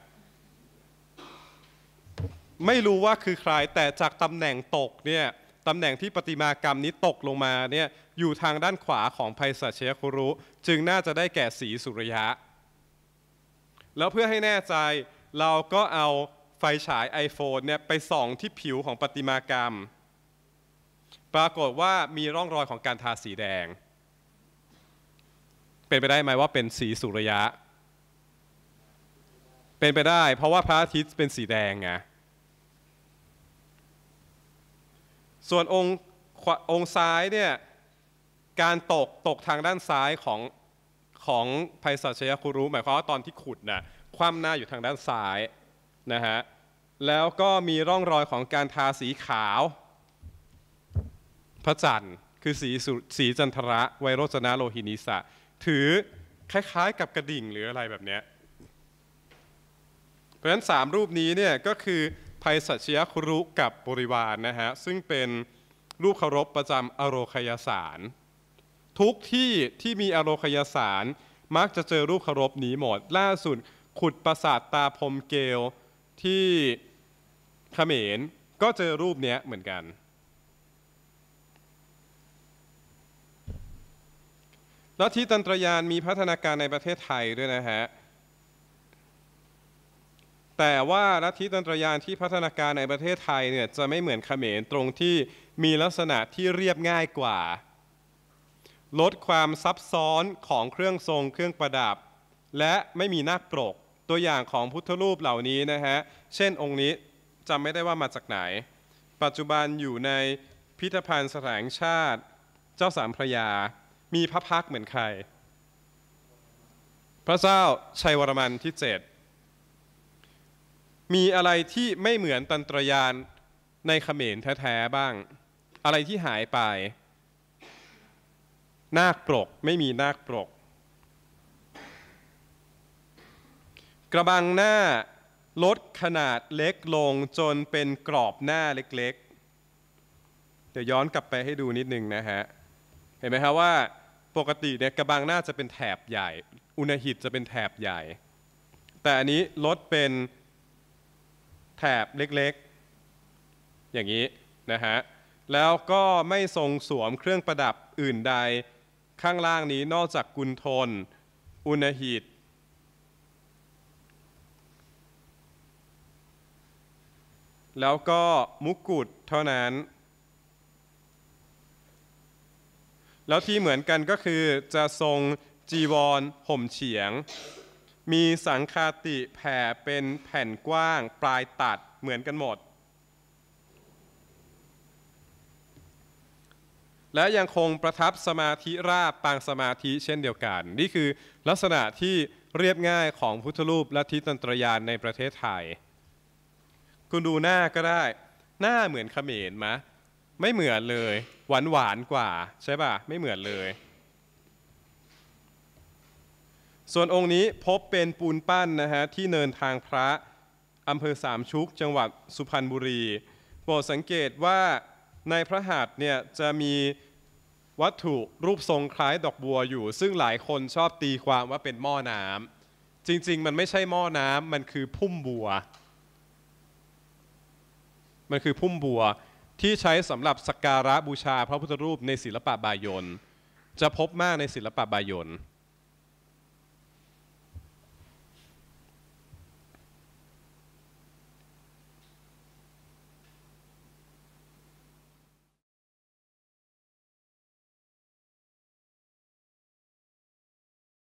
ไม่รู้ว่าคือใครแต่จากตำแหน่งตกเนี่ย ตำแหน่งที่ปฏิมากรรมนี้ตกลงมาเนี่ย อยู่ทางด้านขวาของไพศาเชคุรุจึงน่าจะได้แก่สีสุริยะ แล้วเพื่อให้แน่ใจเราก็เอาไฟฉาย iPhone เนี่ย ไปส่องที่ผิวของปฏิมากรรม ปรากฏว่ามีร่องรอยของการทาสีแดง เป็นไปได้ไหมว่าเป็นสีสุริยะเป็นไปได้ เพราะว่าพระอาทิตย์เป็นสีแดงไง ส่วนองค์องค์ซ้ายเนี่ย การตกตกทางด้านซ้ายของ ของภัยศัชยคุรุหมายความว่าตอนที่ขุดนะ่ะคว่ำหน้าอยู่ทางด้านซ้ายนะฮะแล้วก็มีร่องรอยของการทาสีขาว พระจันทร์คือสีสีจันทระ ไวโรจนะโลหินิสะ ถือคล้ายๆกับกระดิ่งหรืออะไรแบบเนี้ยเพราะฉะนั้น3 รูปนี้เนี่ยก็คือภัยสัชยคุรุกับบริวารนนะฮะ ซึ่งเป็น รูปเคารพประจำอโรคยสารทุกที่ที่มี อโรคยสารมักจะเจอรูปเคารพนี้หมด ล่าสุด ขุดประสาทตาพมเกลที่เขมรก็เจอรูปเนี้ยเหมือนกัน แล้วที่ตันตรยานมีพัฒนาการในประเทศไทยด้วยนะฮะแต่ว่าลัทธิตันตรยานที่พัฒนาการในประเทศไทยเนี่ย จะไม่เหมือนเขมรตรงที่มีลักษณะที่เรียบง่ายกว่า ลดความซับซ้อนของเครื่องทรงเครื่องประดับ และไม่มีนาคปรกตัวอย่างของพุทธรูปเหล่านี้นะฮะ เช่นองค์นี้จำไม่ได้ว่ามาจากไหน ปัจจุบันอยู่ในพิพิธภัณฑ์สถานชาติเจ้าสามพระยา มีพระพักเหมือนใครพระเจ้าชัยวรมันที่เจ็ดมีอะไรที่ไม่เหมือนตันตรยาน ในเขมรแท้ๆบ้าง อะไรที่หายไป นาคปลกไม่มีนาคปลกกระบังหน้าลดขนาดเล็กลงจนเป็นกรอบหน้าเล็กๆ เดี๋ยวย้อนกลับไปให้ดูนิดนึงนะฮะ เห็นไหมครับว่าปกติเนี่ยกระบังหน้าจะเป็นแถบใหญ่ อุณหิตจะเป็นแถบใหญ่ แต่อันนี้ลดเป็นแถบเล็ก ๆ อย่างนี้นะฮะ แล้วก็ไม่ทรงสวมเครื่องประดับอื่นใดข้างล่างนี้นอกจากกุนทน อุณหิตแล้วก็มุกุฎเท่านั้น แล้วที่เหมือนกันก็คือจะทรงจีวรห่มเฉียงมีสังคาติแผ่เป็นแผ่นกว้าง ปลายตัดเหมือนกันหมด และยังคงประทับสมาธิราบปางสมาธิเช่นเดียวกัน นี่คือลักษณะที่เรียบง่ายของพุทธรูปและทิตันตรยานในประเทศไทย คุณดูหน้าก็ได้ หน้าเหมือนขเขมรมไม่เหมือนเลย หวานหวานกว่าใช่ป่ะไม่เหมือนเลยส่วนองค์นี้พบเป็นปูนปั้นนะฮะ ที่เนินทางพระอำเภอสามชุก จังหวัดสุพรรณบุรีโปรดสังเกตว่าในพระหัตถ์เนี่ย จะมีวัตถุรูปทรงคล้ายดอกบัวอยู่ ซึ่งหลายคนชอบตีความว่าเป็นหม้อน้ำจริงๆมันไม่ใช่หม้อน้ำมันคือพุ่มบัว มันคือพุ่มบัวที่ใช้สำหรับสักการะบูชาพระพุทธรูปในศิลปะบายนจะพบมากในศิลปะบายน